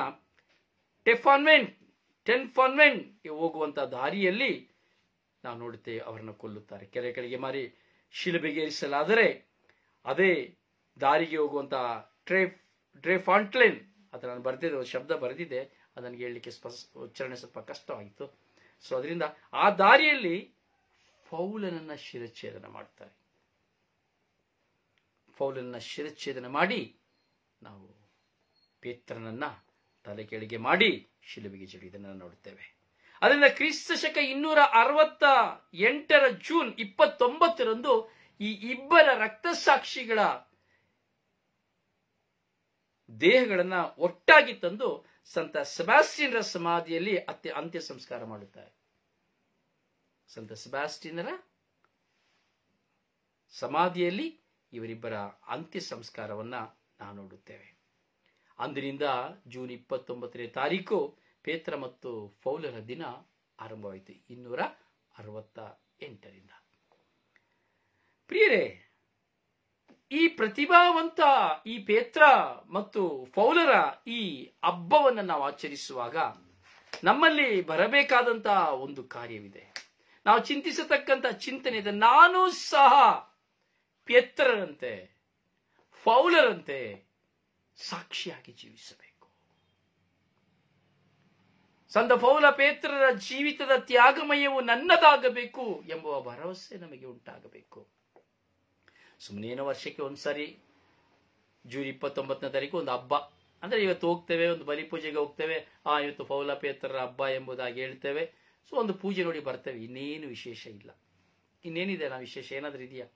ಟೆಫಾನ್ಮೆಂಟ್ ಗೆ ಹೋಗುವಂತ ದಾರಿಯಲ್ಲಿ ನಾವು ನೋಡುತ್ತೇವೆ ಅವರನ್ನು ಕೊಲ್ಲುತ್ತಾರೆ ಕೆರೆ ಕೆಳಗೆ ಮಾರಿ ಇರಿಸಲಾದರೆ ಅದೇ ದಾರಿಗೆ ಹೋಗುವಂತಹ ಟ್ರೇಫ್ ಡ್ರೇ ಫಾಂಟ್ಲೈನ್ ಅದು ನಾನು ಬರೆದಿದ್ದೆ ಒಂದು ಶಬ್ದ ಬರೆದಿದೆ ಅದನ್ನು ನನಗೆ ಹೇಳಲಿಕ್ಕೆ ಉಚ್ಚಾರಣೆ ಸ್ವಲ್ಪ ಕಷ್ಟವಾಯಿತು ಸೊ ಅದರಿಂದ ಆ ದಾರಿಯಲ್ಲಿ ಫೌಲನನ್ನ ಶಿರಚ್ಛೇದನ ಮಾಡ್ತಾರೆ ಫೌಲನನ್ನ ಶಿರಚ್ಛೇದನ ಮಾಡಿ ನಾವು ಪೇತ್ರನನ್ನ ತಲೆ ಕೆಳಗೆ ಮಾಡಿ ಶಿಲುಬಿಗೆ ಜಡಿದನ್ನ ನೋಡುತ್ತೇವೆ ಅದರಿಂದ ಕ್ರಿಸ್ತ ಶಕ ಇನ್ನೂರ ಅರವತ್ತ ಎಂಟರ ಜೂನ್ ಇಪ್ಪತ್ತೊಂಬತ್ತರಂದು ಈ ಇಬ್ಬರ ರಕ್ತಸಾಕ್ಷಿಗಳ ದೇಹಗಳನ್ನ ಒಟ್ಟಾಗಿ ತಂದು ಸಂತ ಸೆಬಾಸ್ಟಿನರ ಸಮಾಧಿಯಲ್ಲಿ ಅತ್ಯ ಅಂತ್ಯ ಸಂಸ್ಕಾರ ಮಾಡುತ್ತಾರೆ ಸಂತ ಸೆಬಾಸ್ಟಿನರ ಸಮಾಧಿಯಲ್ಲಿ ಇವರಿಬ್ಬರ ಅಂತ್ಯ ಸಂಸ್ಕಾರವನ್ನ ನಾವು ನೋಡುತ್ತೇವೆ ಅಂದಿನಿಂದ ಜೂನ್ ಇಪ್ಪತ್ತೊಂಬತ್ತನೇ ತಾರೀಕು ಪೇತ್ರ ಮತ್ತು ಫೌಲರ ದಿನ ಆರಂಭವಾಯಿತು ಇನ್ನೂರ ಅರವತ್ತ ಎಂಟರಿಂದ ಪ್ರಿಯರೇ ಈ ಪ್ರತಿಭಾವಂತ ಈ ಪೇತ್ರ ಮತ್ತು ಫೌಲರ ಈ ಹಬ್ಬವನ್ನು ನಾವು ಆಚರಿಸುವಾಗ ನಮ್ಮಲ್ಲಿ ಬರಬೇಕಾದಂತಹ ಒಂದು ಕಾರ್ಯವಿದೆ ನಾವು ಚಿಂತಿಸತಕ್ಕಂಥ ಚಿಂತನೆ ಇದೆ ನಾನು ಸಹ ಪೇತ್ರರಂತೆ ಫೌಲರಂತೆ ಸಾಕ್ಷಿಯಾಗಿ ಜೀವಿಸಬೇಕು ಸಂದ ಪೌಲ ಪೇತ್ರರ ಜೀವಿತದ ತ್ಯಾಗಮಯವು ನನ್ನದಾಗಬೇಕು ಎಂಬ ಭರವಸೆ ನಮಗೆ ಉಂಟಾಗಬೇಕು ಸುಮ್ಮನೇನೋ ವರ್ಷಕ್ಕೆ ಒಂದ್ಸರಿ ಜೂನ್ ಇಪ್ಪತ್ತೊಂಬತ್ತನೇ ತಾರೀಕು ಒಂದು ಹಬ್ಬ ಅಂದ್ರೆ ಇವತ್ತು ಹೋಗ್ತೇವೆ ಒಂದು ಬಲಿ ಪೂಜೆಗೆ ಹೋಗ್ತೇವೆ ಆ ಇವತ್ತು ಪೌಲಪೇತರ ಹಬ್ಬ ಎಂಬುದಾಗಿ ಹೇಳ್ತೇವೆ ಸೊ ಒಂದು ಪೂಜೆ ನೋಡಿ ಬರ್ತೇವೆ ಇನ್ನೇನು ವಿಶೇಷ ಇಲ್ಲ ಇನ್ನೇನಿದೆ ನಾ ವಿಶೇಷ ಏನಾದರೂ ಇದೆಯಾ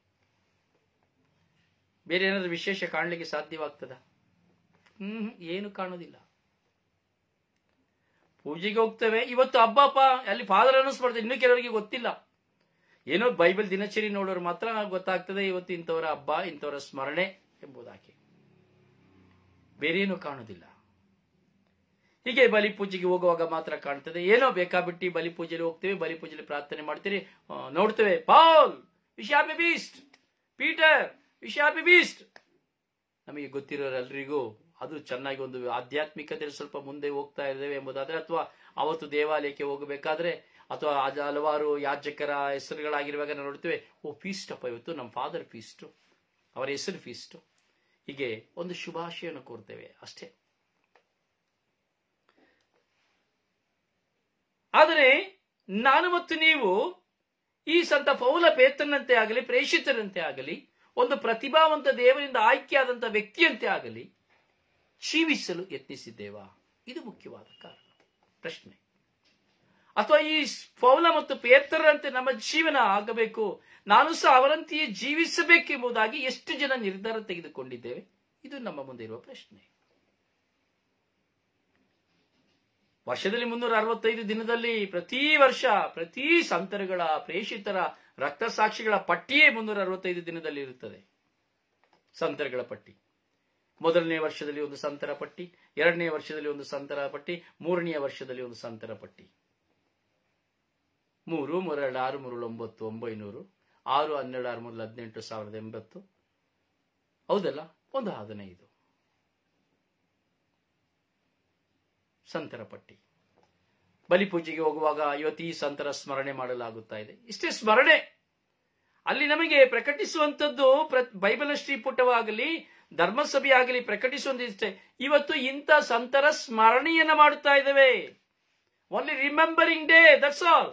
ಬೇರೆ ಏನಾದರೂ ವಿಶೇಷ ಕಾಣಲಿಕ್ಕೆ ಸಾಧ್ಯವಾಗ್ತದ ಹ್ಮ್ ಏನು ಕಾಣೋದಿಲ್ಲ ಪೂಜೆಗೆ ಹೋಗ್ತೇವೆ ಇವತ್ತು ಹಬ್ಬಪ್ಪ ಅಲ್ಲಿ ಫಾದರ್ ಅನ್ನಿಸ್ಬಾರ್ದು ಮಾಡ್ತಾರೆ ಇನ್ನೂ ಕೆಲವರಿಗೆ ಗೊತ್ತಿಲ್ಲ ಏನೋ ಬೈಬಲ್ ದಿನಚರಿ ನೋಡೋರು ಮಾತ್ರ ಗೊತ್ತಾಗ್ತದೆ ಇವತ್ತು ಇಂಥವರ ಹಬ್ಬ ಇಂಥವರ ಸ್ಮರಣೆ ಎಂಬುದಾಕೆ ಬೇರೇನು ಕಾಣುವುದಿಲ್ಲ ಹೀಗೆ ಬಲಿಪೂಜೆಗೆ ಹೋಗುವಾಗ ಮಾತ್ರ ಕಾಣ್ತದೆ ಏನೋ ಬೇಕಾಬಿಟ್ಟು ಬಲಿಪೂಜೆಲಿ ಹೋಗ್ತೇವೆ ಬಲಿಪೂಜೆಲಿ ಪ್ರಾರ್ಥನೆ ಮಾಡ್ತೀರಿ ನೋಡ್ತೇವೆ ಪಾಲ್ ವಿಶಾಪಿ ಬೀಸ್ಟ್ ಪೀಟರ್ ವಿಶಾಪಿ ಬೀಸ್ಟ್ ನಮಗೆ ಗೊತ್ತಿರೋರೆಲ್ಲರಿಗೂ ಅದು ಚೆನ್ನಾಗಿ ಒಂದು ಆಧ್ಯಾತ್ಮಿಕತೆ ಸ್ವಲ್ಪ ಮುಂದೆ ಹೋಗ್ತಾ ಇದ್ದೇವೆ ಎಂಬುದಾದ್ರೆ ಅಥವಾ ಅವತ್ತು ದೇವಾಲಯಕ್ಕೆ ಹೋಗಬೇಕಾದ್ರೆ ಅಥವಾ ಅದು ಹಲವಾರು ಯಾಜಕರ ಹೆಸರುಗಳಾಗಿರುವಾಗ ನಾವು ನೋಡ್ತೇವೆ ಓ ಅಪ್ಪ ಇವತ್ತು ನಮ್ಮ ಫಾದರ್ ಫೀಸ್ಟು ಅವರ ಹೆಸರು ಫೀಸ್ಟು ಹೀಗೆ ಒಂದು ಶುಭಾಶಯವನ್ನು ಕೋರ್ತೇವೆ ಅಷ್ಟೇ ಆದರೆ ನಾನು ಮತ್ತು ನೀವು ಈ ಸಂತ ಪೌಲ ಪೇತನಂತೆ ಆಗಲಿ ಪ್ರೇಷಿತರಂತೆ ಆಗಲಿ ಒಂದು ಪ್ರತಿಭಾವಂತ ದೇವರಿಂದ ಆಯ್ಕೆಯಾದಂಥ ವ್ಯಕ್ತಿಯಂತೆ ಆಗಲಿ ಜೀವಿಸಲು ಯತ್ನಿಸಿದ್ದೇವಾ ಇದು ಮುಖ್ಯವಾದ ಕಾರಣ ಪ್ರಶ್ನೆ ಅಥವಾ ಈ ಪೌಲ ಮತ್ತು ಪೇತರಂತೆ ನಮ್ಮ ಜೀವನ ಆಗಬೇಕು ನಾನು ಸಹ ಅವರಂತೆಯೇ ಜೀವಿಸಬೇಕೆಂಬುದಾಗಿ ಎಷ್ಟು ಜನ ನಿರ್ಧಾರ ತೆಗೆದುಕೊಂಡಿದ್ದೇವೆ ಇದು ನಮ್ಮ ಮುಂದೆ ಇರುವ ಪ್ರಶ್ನೆ ವರ್ಷದಲ್ಲಿ ಮುನ್ನೂರ ಅರವತ್ತೈದು ದಿನದಲ್ಲಿ ಪ್ರತಿ ವರ್ಷ ಪ್ರತಿ ಸಂತರುಗಳ ಪ್ರೇಷಿತರ ರಕ್ತ ಸಾಕ್ಷಿಗಳ ಪಟ್ಟಿಯೇ ಮುನ್ನೂರ ಅರವತ್ತೈದು ದಿನದಲ್ಲಿ ಇರುತ್ತದೆ ಸಂತರಗಳ ಪಟ್ಟಿ ಮೊದಲನೇ ವರ್ಷದಲ್ಲಿ ಒಂದು ಸಂತರ ಪಟ್ಟಿ ಎರಡನೇ ವರ್ಷದಲ್ಲಿ ಒಂದು ಸಂತರ ಪಟ್ಟಿ ಮೂರನೆಯ ವರ್ಷದಲ್ಲಿ ಒಂದು ಸಂತರ ಪಟ್ಟಿ ಮೂರು ಮೂರೆರಡು ಆರು ಮೂರು ಒಂಬತ್ತು ಒಂಬೈನೂರು ಆರು ಹನ್ನೆರಡು ಆರು ಮೂರು ಹದಿನೆಂಟು ಸಾವಿರದ ಎಂಬತ್ತು ಹೌದಲ್ಲ ಒಂದು ಹದಿನೈದು ಸಂತರ ಪಟ್ಟಿ ಬಲಿಪೂಜೆಗೆ ಹೋಗುವಾಗ ಇವತ್ತು ಈ ಸಂತರ ಸ್ಮರಣೆ ಮಾಡಲಾಗುತ್ತಾ ಇದೆ ಇಷ್ಟೇ ಸ್ಮರಣೆ ಅಲ್ಲಿ ನಮಗೆ ಪ್ರಕಟಿಸುವಂಥದ್ದು ಬೈಬಲ್ ಶ್ರೀ ಪುಟವಾಗಲಿ ಧರ್ಮಸಭೆ ಆಗಲಿ ಇಷ್ಟೇ ಇವತ್ತು ಇಂಥ ಸಂತರ ಸ್ಮರಣೆಯನ್ನ ಮಾಡುತ್ತಾ ಇದ್ದೇವೆ only remembering day that's all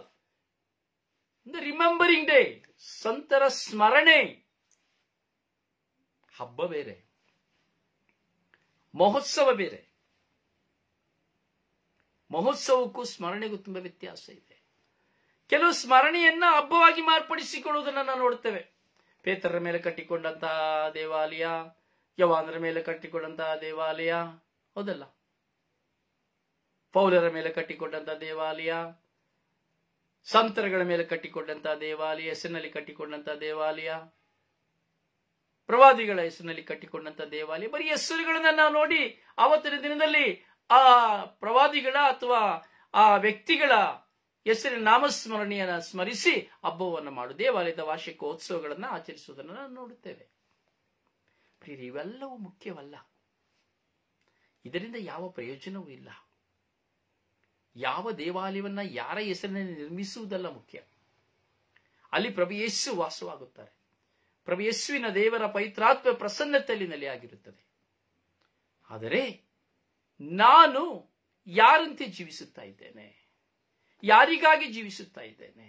remembering day ಸಂತರ ಸ್ಮರಣೆ ಹಬ್ಬ ಬೇರೆ ಮಹೋತ್ಸವ ಬೇರೆ ಮಹೋತ್ಸವಕ್ಕೂ ಸ್ಮರಣೆಗೂ ತುಂಬಾ ವ್ಯತ್ಯಾಸ ಇದೆ ಕೆಲವು ಸ್ಮರಣೆಯನ್ನ ಹಬ್ಬವಾಗಿ ಮಾರ್ಪಡಿಸಿಕೊಳ್ಳುವುದನ್ನು ನಾವು ನೋಡ್ತೇವೆ ಪೇತರರ ಮೇಲೆ ಕಟ್ಟಿಕೊಂಡಂತಹ ದೇವಾಲಯ ಯವಾನರ ಮೇಲೆ ಕಟ್ಟಿಕೊಂಡಂತಹ ದೇವಾಲಯ ಹೌದಲ್ಲ ಪೌಲರ ಮೇಲೆ ಕಟ್ಟಿಕೊಂಡಂತಹ ದೇವಾಲಯ ಸಂತರಗಳ ಮೇಲೆ ಕಟ್ಟಿಕೊಂಡಂತಹ ದೇವಾಲಯ ಹೆಸರಿನಲ್ಲಿ ಕಟ್ಟಿಕೊಂಡಂತಹ ದೇವಾಲಯ ಪ್ರವಾದಿಗಳ ಹೆಸರಿನಲ್ಲಿ ಕಟ್ಟಿಕೊಂಡಂತಹ ದೇವಾಲಯ ಬರೀ ಹೆಸರುಗಳನ್ನ ನಾವು ನೋಡಿ ಆವತ್ತಿನ ದಿನದಲ್ಲಿ ಆ ಪ್ರವಾದಿಗಳ ಅಥವಾ ಆ ವ್ಯಕ್ತಿಗಳ ಹೆಸರಿನ ನಾಮಸ್ಮರಣೆಯನ್ನು ಸ್ಮರಿಸಿ ಹಬ್ಬವನ್ನು ಮಾಡು ದೇವಾಲಯದ ವಾರ್ಷಿಕೋತ್ಸವಗಳನ್ನು ಆಚರಿಸುವುದನ್ನು ನಾವು ನೋಡುತ್ತೇವೆ ಇವೆಲ್ಲವೂ ಮುಖ್ಯವಲ್ಲ ಇದರಿಂದ ಯಾವ ಪ್ರಯೋಜನವೂ ಇಲ್ಲ ಯಾವ ದೇವಾಲಯವನ್ನ ಯಾರ ಹೆಸರಿನಲ್ಲಿ ನಿರ್ಮಿಸುವುದಲ್ಲ ಮುಖ್ಯ ಅಲ್ಲಿ ಪ್ರಭುಯೇಸ್ಸು ವಾಸವಾಗುತ್ತಾರೆ ಪ್ರಭುಯೇಸ್ವಿನ ದೇವರ ಪೈತ್ರಾತ್ಮ ಪ್ರಸನ್ನತೆಯಲ್ಲಿ ನೆಲೆಯಾಗಿರುತ್ತದೆ ಆದರೆ ನಾನು ಯಾರಂತೆ ಜೀವಿಸುತ್ತಾ ಇದ್ದೇನೆ ಯಾರಿಗಾಗಿ ಜೀವಿಸುತ್ತಾ ಇದ್ದೇನೆ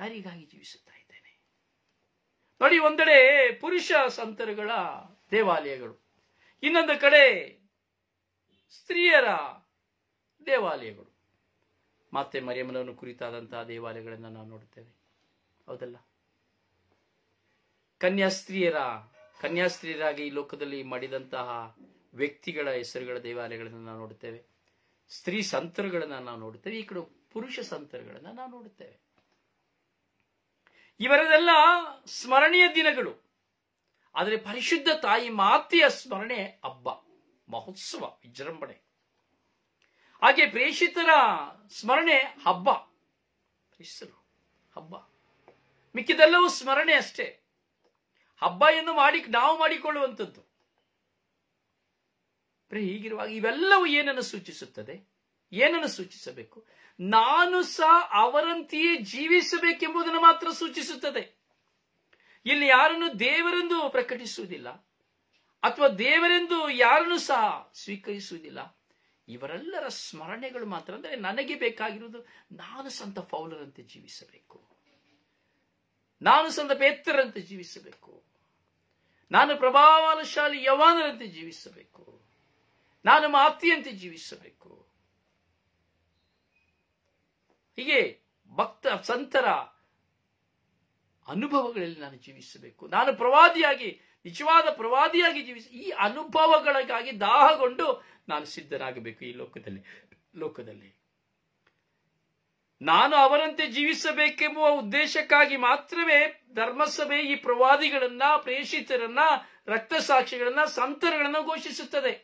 ಯಾರಿಗಾಗಿ ಜೀವಿಸುತ್ತಾ ಇದ್ದೇನೆ ನೋಡಿ ಒಂದೆಡೆ ಪುರುಷ ಸಂತರುಗಳ ದೇವಾಲಯಗಳು ಇನ್ನೊಂದು ಕಡೆ ಸ್ತ್ರೀಯರ ದೇವಾಲಯಗಳು ಮತ್ತೆ ಮರಿಯಮ್ಮನನ್ನು ಕುರಿತಾದಂತಹ ದೇವಾಲಯಗಳನ್ನು ನಾವು ನೋಡುತ್ತೇವೆ ಹೌದಲ್ಲ ಕನ್ಯಾಸ್ತ್ರೀಯರ ಕನ್ಯಾಸ್ತ್ರೀಯರಾಗಿ ಈ ಲೋಕದಲ್ಲಿ ಮಾಡಿದಂತಹ ವ್ಯಕ್ತಿಗಳ ಹೆಸರುಗಳ ದೇವಾಲಯಗಳನ್ನು ನಾವು ನೋಡುತ್ತೇವೆ ಸ್ತ್ರೀ ಸಂತರುಗಳನ್ನು ನಾವು ನೋಡುತ್ತೇವೆ ಈ ಕಡೆ ಪುರುಷ ಸಂತರುಗಳನ್ನು ನಾವು ನೋಡುತ್ತೇವೆ ಇವರದೆಲ್ಲ ಸ್ಮರಣೀಯ ದಿನಗಳು ಆದರೆ ಪರಿಶುದ್ಧ ತಾಯಿ ಮಾತೆಯ ಸ್ಮರಣೆ ಹಬ್ಬ ಮಹೋತ್ಸವ ವಿಜೃಂಭಣೆ ಹಾಗೆ ಪ್ರೇಷಿತರ ಸ್ಮರಣೆ ಹಬ್ಬ ಪ್ರೇಷಿತರು ಹಬ್ಬ ಮಿಕ್ಕಿದೆಲ್ಲವೂ ಸ್ಮರಣೆ ಅಷ್ಟೇ ಹಬ್ಬ ಎಂದು ಮಾಡಿ ನಾವು ಮಾಡಿಕೊಳ್ಳುವಂಥದ್ದು ಹೀಗಿರುವಾಗ ಇವೆಲ್ಲವೂ ಏನನ್ನು ಸೂಚಿಸುತ್ತದೆ ಏನನ್ನು ಸೂಚಿಸಬೇಕು ನಾನು ಸಹ ಅವರಂತೆಯೇ ಜೀವಿಸಬೇಕೆಂಬುದನ್ನು ಮಾತ್ರ ಸೂಚಿಸುತ್ತದೆ ಇಲ್ಲಿ ಯಾರನ್ನು ದೇವರೆಂದು ಪ್ರಕಟಿಸುವುದಿಲ್ಲ ಅಥವಾ ದೇವರೆಂದು ಯಾರನ್ನು ಸಹ ಸ್ವೀಕರಿಸುವುದಿಲ್ಲ ಇವರೆಲ್ಲರ ಸ್ಮರಣೆಗಳು ಮಾತ್ರ ಅಂದರೆ ನನಗೆ ಬೇಕಾಗಿರುವುದು ನಾನು ಸಂತ ಪೌಲರಂತೆ ಜೀವಿಸಬೇಕು ನಾನು ಸಂತ ಪೇತ್ರರಂತೆ ಜೀವಿಸಬೇಕು ನಾನು ಪ್ರಭಾವಶಾಲಿ ಯವಾನರಂತೆ ಜೀವಿಸಬೇಕು ನಾನು ಮಾತಿಯಂತೆ ಜೀವಿಸಬೇಕು ಹೀಗೆ ಭಕ್ತ ಸಂತರ ಅನುಭವಗಳಲ್ಲಿ ನಾನು ಜೀವಿಸಬೇಕು ನಾನು ಪ್ರವಾದಿಯಾಗಿ ನಿಜವಾದ ಪ್ರವಾದಿಯಾಗಿ ಜೀವಿಸಿ ಈ ಅನುಭವಗಳಿಗಾಗಿ ದಾಹಗೊಂಡು ನಾನು ಸಿದ್ಧರಾಗಬೇಕು ಈ ಲೋಕದಲ್ಲಿ ಲೋಕದಲ್ಲಿ ನಾನು ಅವರಂತೆ ಜೀವಿಸಬೇಕೆಂಬುವ ಉದ್ದೇಶಕ್ಕಾಗಿ ಮಾತ್ರವೇ ಧರ್ಮಸಭೆ ಈ ಪ್ರವಾದಿಗಳನ್ನ ಪ್ರೇಷಿತರನ್ನ ಸಾಕ್ಷಿಗಳನ್ನ ಸಂತರಗಳನ್ನ ಘೋಷಿಸುತ್ತದೆ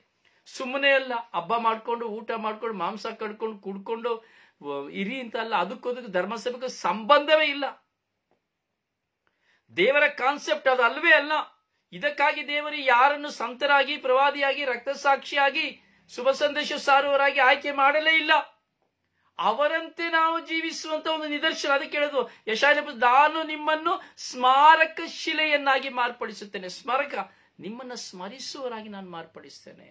ಸುಮ್ಮನೆ ಅಲ್ಲ ಹಬ್ಬ ಮಾಡ್ಕೊಂಡು ಊಟ ಮಾಡ್ಕೊಂಡು ಮಾಂಸ ಕಡ್ಕೊಂಡು ಕುಡ್ಕೊಂಡು ಇರಿ ಅಂತ ಅಲ್ಲ ಅದಕ್ಕೋದಕ್ಕೆ ಧರ್ಮಸಭೆಗೂ ಸಂಬಂಧವೇ ಇಲ್ಲ ದೇವರ ಕಾನ್ಸೆಪ್ಟ್ ಅದು ಅಲ್ವೇ ಅಲ್ಲ ಇದಕ್ಕಾಗಿ ದೇವರು ಯಾರನ್ನು ಸಂತರಾಗಿ ಪ್ರವಾದಿಯಾಗಿ ಸಾಕ್ಷಿಯಾಗಿ ಶುಭ ಸಂದೇಶ ಸಾರುವರಾಗಿ ಆಯ್ಕೆ ಮಾಡಲೇ ಇಲ್ಲ ಅವರಂತೆ ನಾವು ಜೀವಿಸುವಂತ ಒಂದು ನಿದರ್ಶನ ಅದಕ್ಕೆ ಹೇಳೋದು ಯಶಾಜ ನಾನು ನಿಮ್ಮನ್ನು ಸ್ಮಾರಕ ಶಿಲೆಯನ್ನಾಗಿ ಮಾರ್ಪಡಿಸುತ್ತೇನೆ ಸ್ಮಾರಕ ನಿಮ್ಮನ್ನ ಸ್ಮರಿಸುವವರಾಗಿ ನಾನು ಮಾರ್ಪಡಿಸ್ತೇನೆ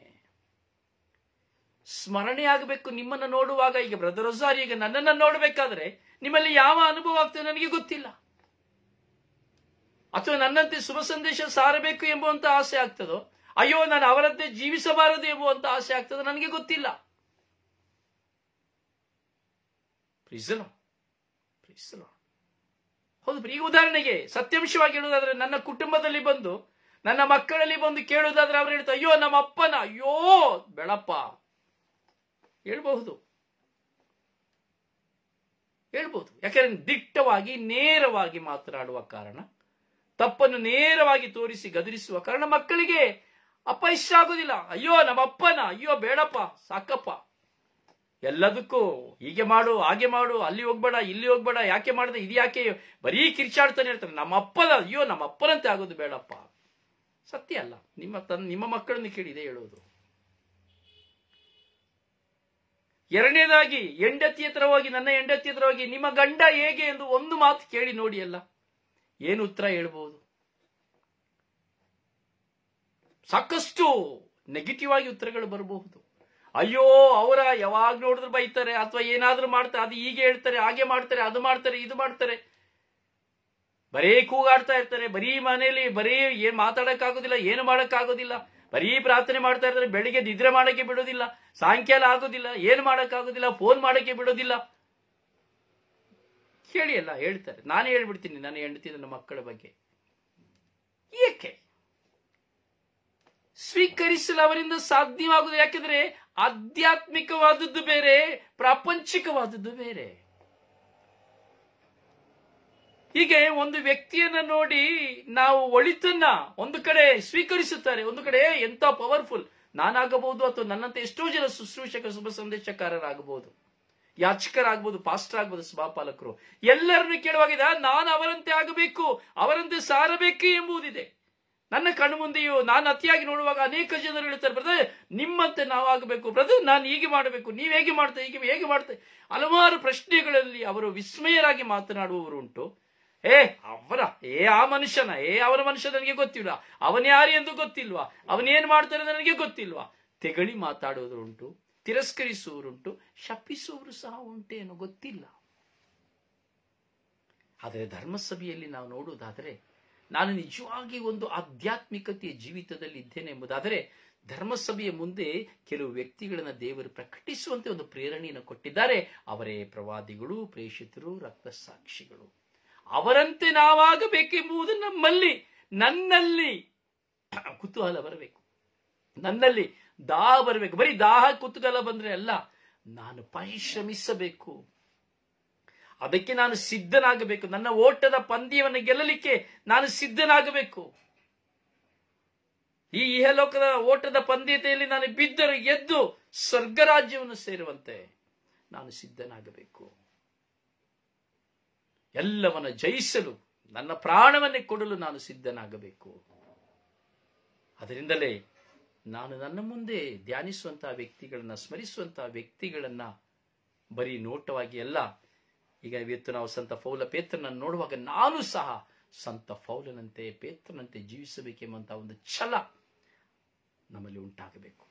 ಸ್ಮರಣೆ ಆಗಬೇಕು ನಿಮ್ಮನ್ನ ನೋಡುವಾಗ ಈಗ ಬ್ರದರ್ ಈಗ ನನ್ನನ್ನು ನೋಡಬೇಕಾದ್ರೆ ನಿಮ್ಮಲ್ಲಿ ಯಾವ ಅನುಭವ ಆಗ್ತದೆ ನನಗೆ ಗೊತ್ತಿಲ್ಲ ಅಥವಾ ನನ್ನಂತೆ ಶುಭ ಸಂದೇಶ ಸಾರಬೇಕು ಎಂಬುವಂತ ಆಸೆ ಆಗ್ತದೋ ಅಯ್ಯೋ ನಾನು ಅವರಂತೆ ಜೀವಿಸಬಾರದು ಎಂಬುವಂತ ಆಸೆ ಆಗ್ತದೋ ನನಗೆ ಗೊತ್ತಿಲ್ಲ ಹೌದು ಈಗ ಉದಾಹರಣೆಗೆ ಸತ್ಯಾಂಶವಾಗಿ ಹೇಳುವುದಾದ್ರೆ ನನ್ನ ಕುಟುಂಬದಲ್ಲಿ ಬಂದು ನನ್ನ ಮಕ್ಕಳಲ್ಲಿ ಬಂದು ಕೇಳುವುದಾದ್ರೆ ಅವ್ರು ಹೇಳ್ತಾರೆ ಅಯ್ಯೋ ನಮ್ಮ ಅಪ್ಪನ ಅಯ್ಯೋ ಬೆಳಪ್ಪ ಹೇಳ್ಬಹುದು ಹೇಳ್ಬಹುದು ಯಾಕಂದ್ರೆ ದಿಟ್ಟವಾಗಿ ನೇರವಾಗಿ ಮಾತನಾಡುವ ಕಾರಣ ತಪ್ಪನ್ನು ನೇರವಾಗಿ ತೋರಿಸಿ ಗದರಿಸುವ ಕಾರಣ ಮಕ್ಕಳಿಗೆ ಇಷ್ಟ ಆಗುದಿಲ್ಲ ಅಯ್ಯೋ ನಮ್ಮಪ್ಪನ ಅಯ್ಯೋ ಬೇಡಪ್ಪ ಸಾಕಪ್ಪ ಎಲ್ಲದಕ್ಕೂ ಹೀಗೆ ಮಾಡು ಹಾಗೆ ಮಾಡು ಅಲ್ಲಿ ಹೋಗ್ಬೇಡ ಇಲ್ಲಿ ಹೋಗ್ಬೇಡ ಯಾಕೆ ಮಾಡಿದೆ ಇದು ಯಾಕೆ ಬರೀ ಕಿರ್ಚಾಡ್ತಾನೆ ಇರ್ತಾನೆ ನಮ್ಮಪ್ಪನ ಅಯ್ಯೋ ನಮ್ಮಪ್ಪನಂತೆ ಆಗೋದು ಬೇಡಪ್ಪ ಸತ್ಯ ಅಲ್ಲ ನಿಮ್ಮ ತನ್ನ ನಿಮ್ಮ ಮಕ್ಕಳನ್ನು ಕೇಳಿದೆ ಹೇಳೋದು ಎರಡನೇದಾಗಿ ಹೆಂಡತಿ ಹೋಗಿ ನನ್ನ ಹೆಂಡತಿ ಹೋಗಿ ನಿಮ್ಮ ಗಂಡ ಹೇಗೆ ಎಂದು ಒಂದು ಮಾತು ಕೇಳಿ ನೋಡಿ ಅಲ್ಲ ಏನು ಉತ್ತರ ಹೇಳ್ಬೋದು ಸಾಕಷ್ಟು ನೆಗೆಟಿವ್ ಆಗಿ ಉತ್ತರಗಳು ಬರಬಹುದು ಅಯ್ಯೋ ಅವರ ಯಾವಾಗ ನೋಡಿದ್ರು ಬೈತಾರೆ ಅಥವಾ ಏನಾದ್ರೂ ಮಾಡ್ತಾರೆ ಅದು ಹೀಗೆ ಹೇಳ್ತಾರೆ ಹಾಗೆ ಮಾಡ್ತಾರೆ ಅದು ಮಾಡ್ತಾರೆ ಇದು ಮಾಡ್ತಾರೆ ಬರೀ ಕೂಗಾಡ್ತಾ ಇರ್ತಾರೆ ಬರೀ ಮನೆಯಲ್ಲಿ ಬರೀ ಏನ್ ಮಾತಾಡಕ್ಕಾಗೋದಿಲ್ಲ ಏನು ಮಾಡೋಕ್ಕಾಗೋದಿಲ್ಲ ಬರೀ ಪ್ರಾರ್ಥನೆ ಮಾಡ್ತಾ ಇರ್ತಾರೆ ಬೆಳಿಗ್ಗೆ ನಿದ್ರೆ ಮಾಡಕ್ಕೆ ಬಿಡೋದಿಲ್ಲ ಸಾಯಂಕಾಲ ಆಗೋದಿಲ್ಲ ಏನು ಮಾಡೋಕ್ಕಾಗೋದಿಲ್ಲ ಫೋನ್ ಮಾಡಕ್ಕೆ ಬಿಡೋದಿಲ್ಲ ಹೇಳಿ ಎಲ್ಲ ಹೇಳ್ತಾರೆ ನಾನೇ ಹೇಳ್ಬಿಡ್ತೀನಿ ನನ್ನ ಹೆಂಡತಿ ನನ್ನ ಮಕ್ಕಳ ಬಗ್ಗೆ ಏಕೆ ಸ್ವೀಕರಿಸಲು ಅವರಿಂದ ಸಾಧ್ಯವಾಗುದು ಯಾಕೆಂದ್ರೆ ಆಧ್ಯಾತ್ಮಿಕವಾದದ್ದು ಬೇರೆ ಪ್ರಾಪಂಚಿಕವಾದದ್ದು ಬೇರೆ ಹೀಗೆ ಒಂದು ವ್ಯಕ್ತಿಯನ್ನ ನೋಡಿ ನಾವು ಒಳಿತನ್ನ ಒಂದು ಕಡೆ ಸ್ವೀಕರಿಸುತ್ತಾರೆ ಒಂದು ಕಡೆ ಎಂತ ಪವರ್ಫುಲ್ ನಾನಾಗಬಹುದು ಅಥವಾ ನನ್ನಂತ ಎಷ್ಟೋ ಜನ ಶುಶ್ರೂಷಕ ಶುಭ ಸಂದೇಶಕಾರರಾಗಬಹುದು ಯಾಚಕರಾಗ್ಬೋದು ಪಾಸ್ಟರ್ ಆಗ್ಬೋದು ಸಭಾಪಾಲಕರು ಎಲ್ಲರನ್ನು ಕೇಳುವಾಗಿದೆ ನಾನು ಅವರಂತೆ ಆಗಬೇಕು ಅವರಂತೆ ಸಾರಬೇಕು ಎಂಬುದಿದೆ ನನ್ನ ಕಣ್ಣು ಮುಂದೆಯೂ ನಾನು ಅತಿಯಾಗಿ ನೋಡುವಾಗ ಅನೇಕ ಜನರು ಹೇಳ್ತಾರೆ ಬ್ರದರ್ ನಿಮ್ಮಂತೆ ನಾವಾಗಬೇಕು ಬ್ರದರ್ ನಾನು ಹೀಗೆ ಮಾಡಬೇಕು ನೀವು ಹೇಗೆ ಮಾಡ್ತೇವೆ ಹೀಗೆ ಹೇಗೆ ಮಾಡ್ತೇವೆ ಹಲವಾರು ಪ್ರಶ್ನೆಗಳಲ್ಲಿ ಅವರು ವಿಸ್ಮಯರಾಗಿ ಮಾತನಾಡುವವರು ಉಂಟು ಏ ಅವರ ಏ ಆ ಮನುಷ್ಯನ ಏ ಅವರ ಮನುಷ್ಯ ನನಗೆ ಗೊತ್ತಿಲ್ಲ ಅವನ ಯಾರು ಎಂದು ಗೊತ್ತಿಲ್ವಾ ಅವನೇನ್ ಮಾಡ್ತಾನೆ ನನಗೆ ಗೊತ್ತಿಲ್ವಾ ತೆಗಳಿ ಮಾತಾಡುವುದು ಉಂಟು ತಿರಸ್ಕರಿಸುವರುಂಟು ಶಪಿಸುವವರು ಸಹ ಉಂಟೇನು ಗೊತ್ತಿಲ್ಲ ಆದರೆ ಧರ್ಮಸಭೆಯಲ್ಲಿ ನಾವು ನೋಡುವುದಾದರೆ ನಾನು ನಿಜವಾಗಿ ಒಂದು ಆಧ್ಯಾತ್ಮಿಕತೆಯ ಜೀವಿತದಲ್ಲಿ ಇದ್ದೇನೆ ಎಂಬುದಾದರೆ ಧರ್ಮಸಭೆಯ ಮುಂದೆ ಕೆಲವು ವ್ಯಕ್ತಿಗಳನ್ನು ದೇವರು ಪ್ರಕಟಿಸುವಂತೆ ಒಂದು ಪ್ರೇರಣೆಯನ್ನು ಕೊಟ್ಟಿದ್ದಾರೆ ಅವರೇ ಪ್ರವಾದಿಗಳು ಪ್ರೇಷಿತರು ರಕ್ತ ಸಾಕ್ಷಿಗಳು ಅವರಂತೆ ನಾವಾಗಬೇಕೆಂಬುದು ನಮ್ಮಲ್ಲಿ ನನ್ನಲ್ಲಿ ಕುತೂಹಲ ಬರಬೇಕು ನನ್ನಲ್ಲಿ ದಾಹ ಬರಬೇಕು ಬರೀ ದಾಹ ಕುತೂಹಲ ಬಂದ್ರೆ ಅಲ್ಲ ನಾನು ಪರಿಶ್ರಮಿಸಬೇಕು ಅದಕ್ಕೆ ನಾನು ಸಿದ್ಧನಾಗಬೇಕು ನನ್ನ ಓಟದ ಪಂದ್ಯವನ್ನು ಗೆಲ್ಲಲಿಕ್ಕೆ ನಾನು ಸಿದ್ಧನಾಗಬೇಕು ಈ ಇಹಲೋಕದ ಓಟದ ಪಂದ್ಯತೆಯಲ್ಲಿ ನಾನು ಬಿದ್ದರು ಎದ್ದು ಸ್ವರ್ಗರಾಜ್ಯವನ್ನು ಸೇರುವಂತೆ ನಾನು ಸಿದ್ಧನಾಗಬೇಕು ಎಲ್ಲವನ್ನ ಜಯಿಸಲು ನನ್ನ ಪ್ರಾಣವನ್ನೇ ಕೊಡಲು ನಾನು ಸಿದ್ಧನಾಗಬೇಕು ಅದರಿಂದಲೇ ನಾನು ನನ್ನ ಮುಂದೆ ಧ್ಯಾನಿಸುವಂತಹ ವ್ಯಕ್ತಿಗಳನ್ನ ಸ್ಮರಿಸುವಂತಹ ವ್ಯಕ್ತಿಗಳನ್ನ ಬರೀ ನೋಟವಾಗಿ ಅಲ್ಲ ಈಗ ಇವತ್ತು ನಾವು ಸಂತ ಫೌಲ ಪೇತ್ರನನ್ನು ನೋಡುವಾಗ ನಾನು ಸಹ ಸಂತ ಫೌಲನಂತೆ ಪೇತ್ರನಂತೆ ಜೀವಿಸಬೇಕೆಂಬಂತಹ ಒಂದು ಛಲ ನಮ್ಮಲ್ಲಿ ಉಂಟಾಗಬೇಕು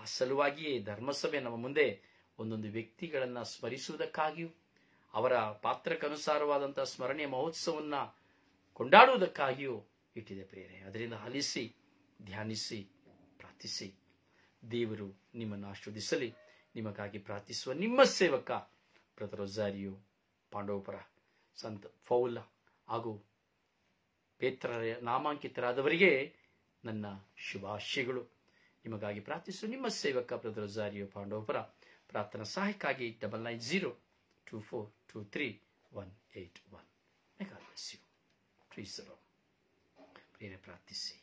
ಆ ಸಲುವಾಗಿಯೇ ಧರ್ಮಸಭೆ ನಮ್ಮ ಮುಂದೆ ಒಂದೊಂದು ವ್ಯಕ್ತಿಗಳನ್ನ ಸ್ಮರಿಸುವುದಕ್ಕಾಗಿಯೂ ಅವರ ಪಾತ್ರಕ್ಕನುಸಾರವಾದಂತಹ ಸ್ಮರಣೀಯ ಮಹೋತ್ಸವವನ್ನ ಕೊಂಡಾಡುವುದಕ್ಕಾಗಿಯೂ ಇಟ್ಟಿದೆ ಪ್ರೇರೆ ಅದರಿಂದ ಆಲಿಸಿ ಧ್ಯಾನಿಸಿ ಪ್ರಾರ್ಥಿಸಿ ದೇವರು ನಿಮ್ಮನ್ನು ಆಶೀರ್ವದಿಸಲಿ ನಿಮಗಾಗಿ ಪ್ರಾರ್ಥಿಸುವ ನಿಮ್ಮ ಸೇವಕ ಪ್ರತರೊಜಾರಿಯು ಪಾಂಡವಪುರ ಸಂತ ಫೌಲ ಹಾಗೂ ಪೇತ್ರ ನಾಮಾಂಕಿತರಾದವರಿಗೆ ನನ್ನ ಶುಭಾಶಯಗಳು ನಿಮಗಾಗಿ ಪ್ರಾರ್ಥಿಸುವ ನಿಮ್ಮ ಸೇವಕ ಪ್ರತರೊಜಾರಿಯು ಪಾಂಡವಪುರ ಪ್ರಾರ್ಥನಾ ಸಹಾಯಕ್ಕಾಗಿ double nine zero two four two three one eight one ಯು ಪ್ರಾರ್ಥಿಸಿ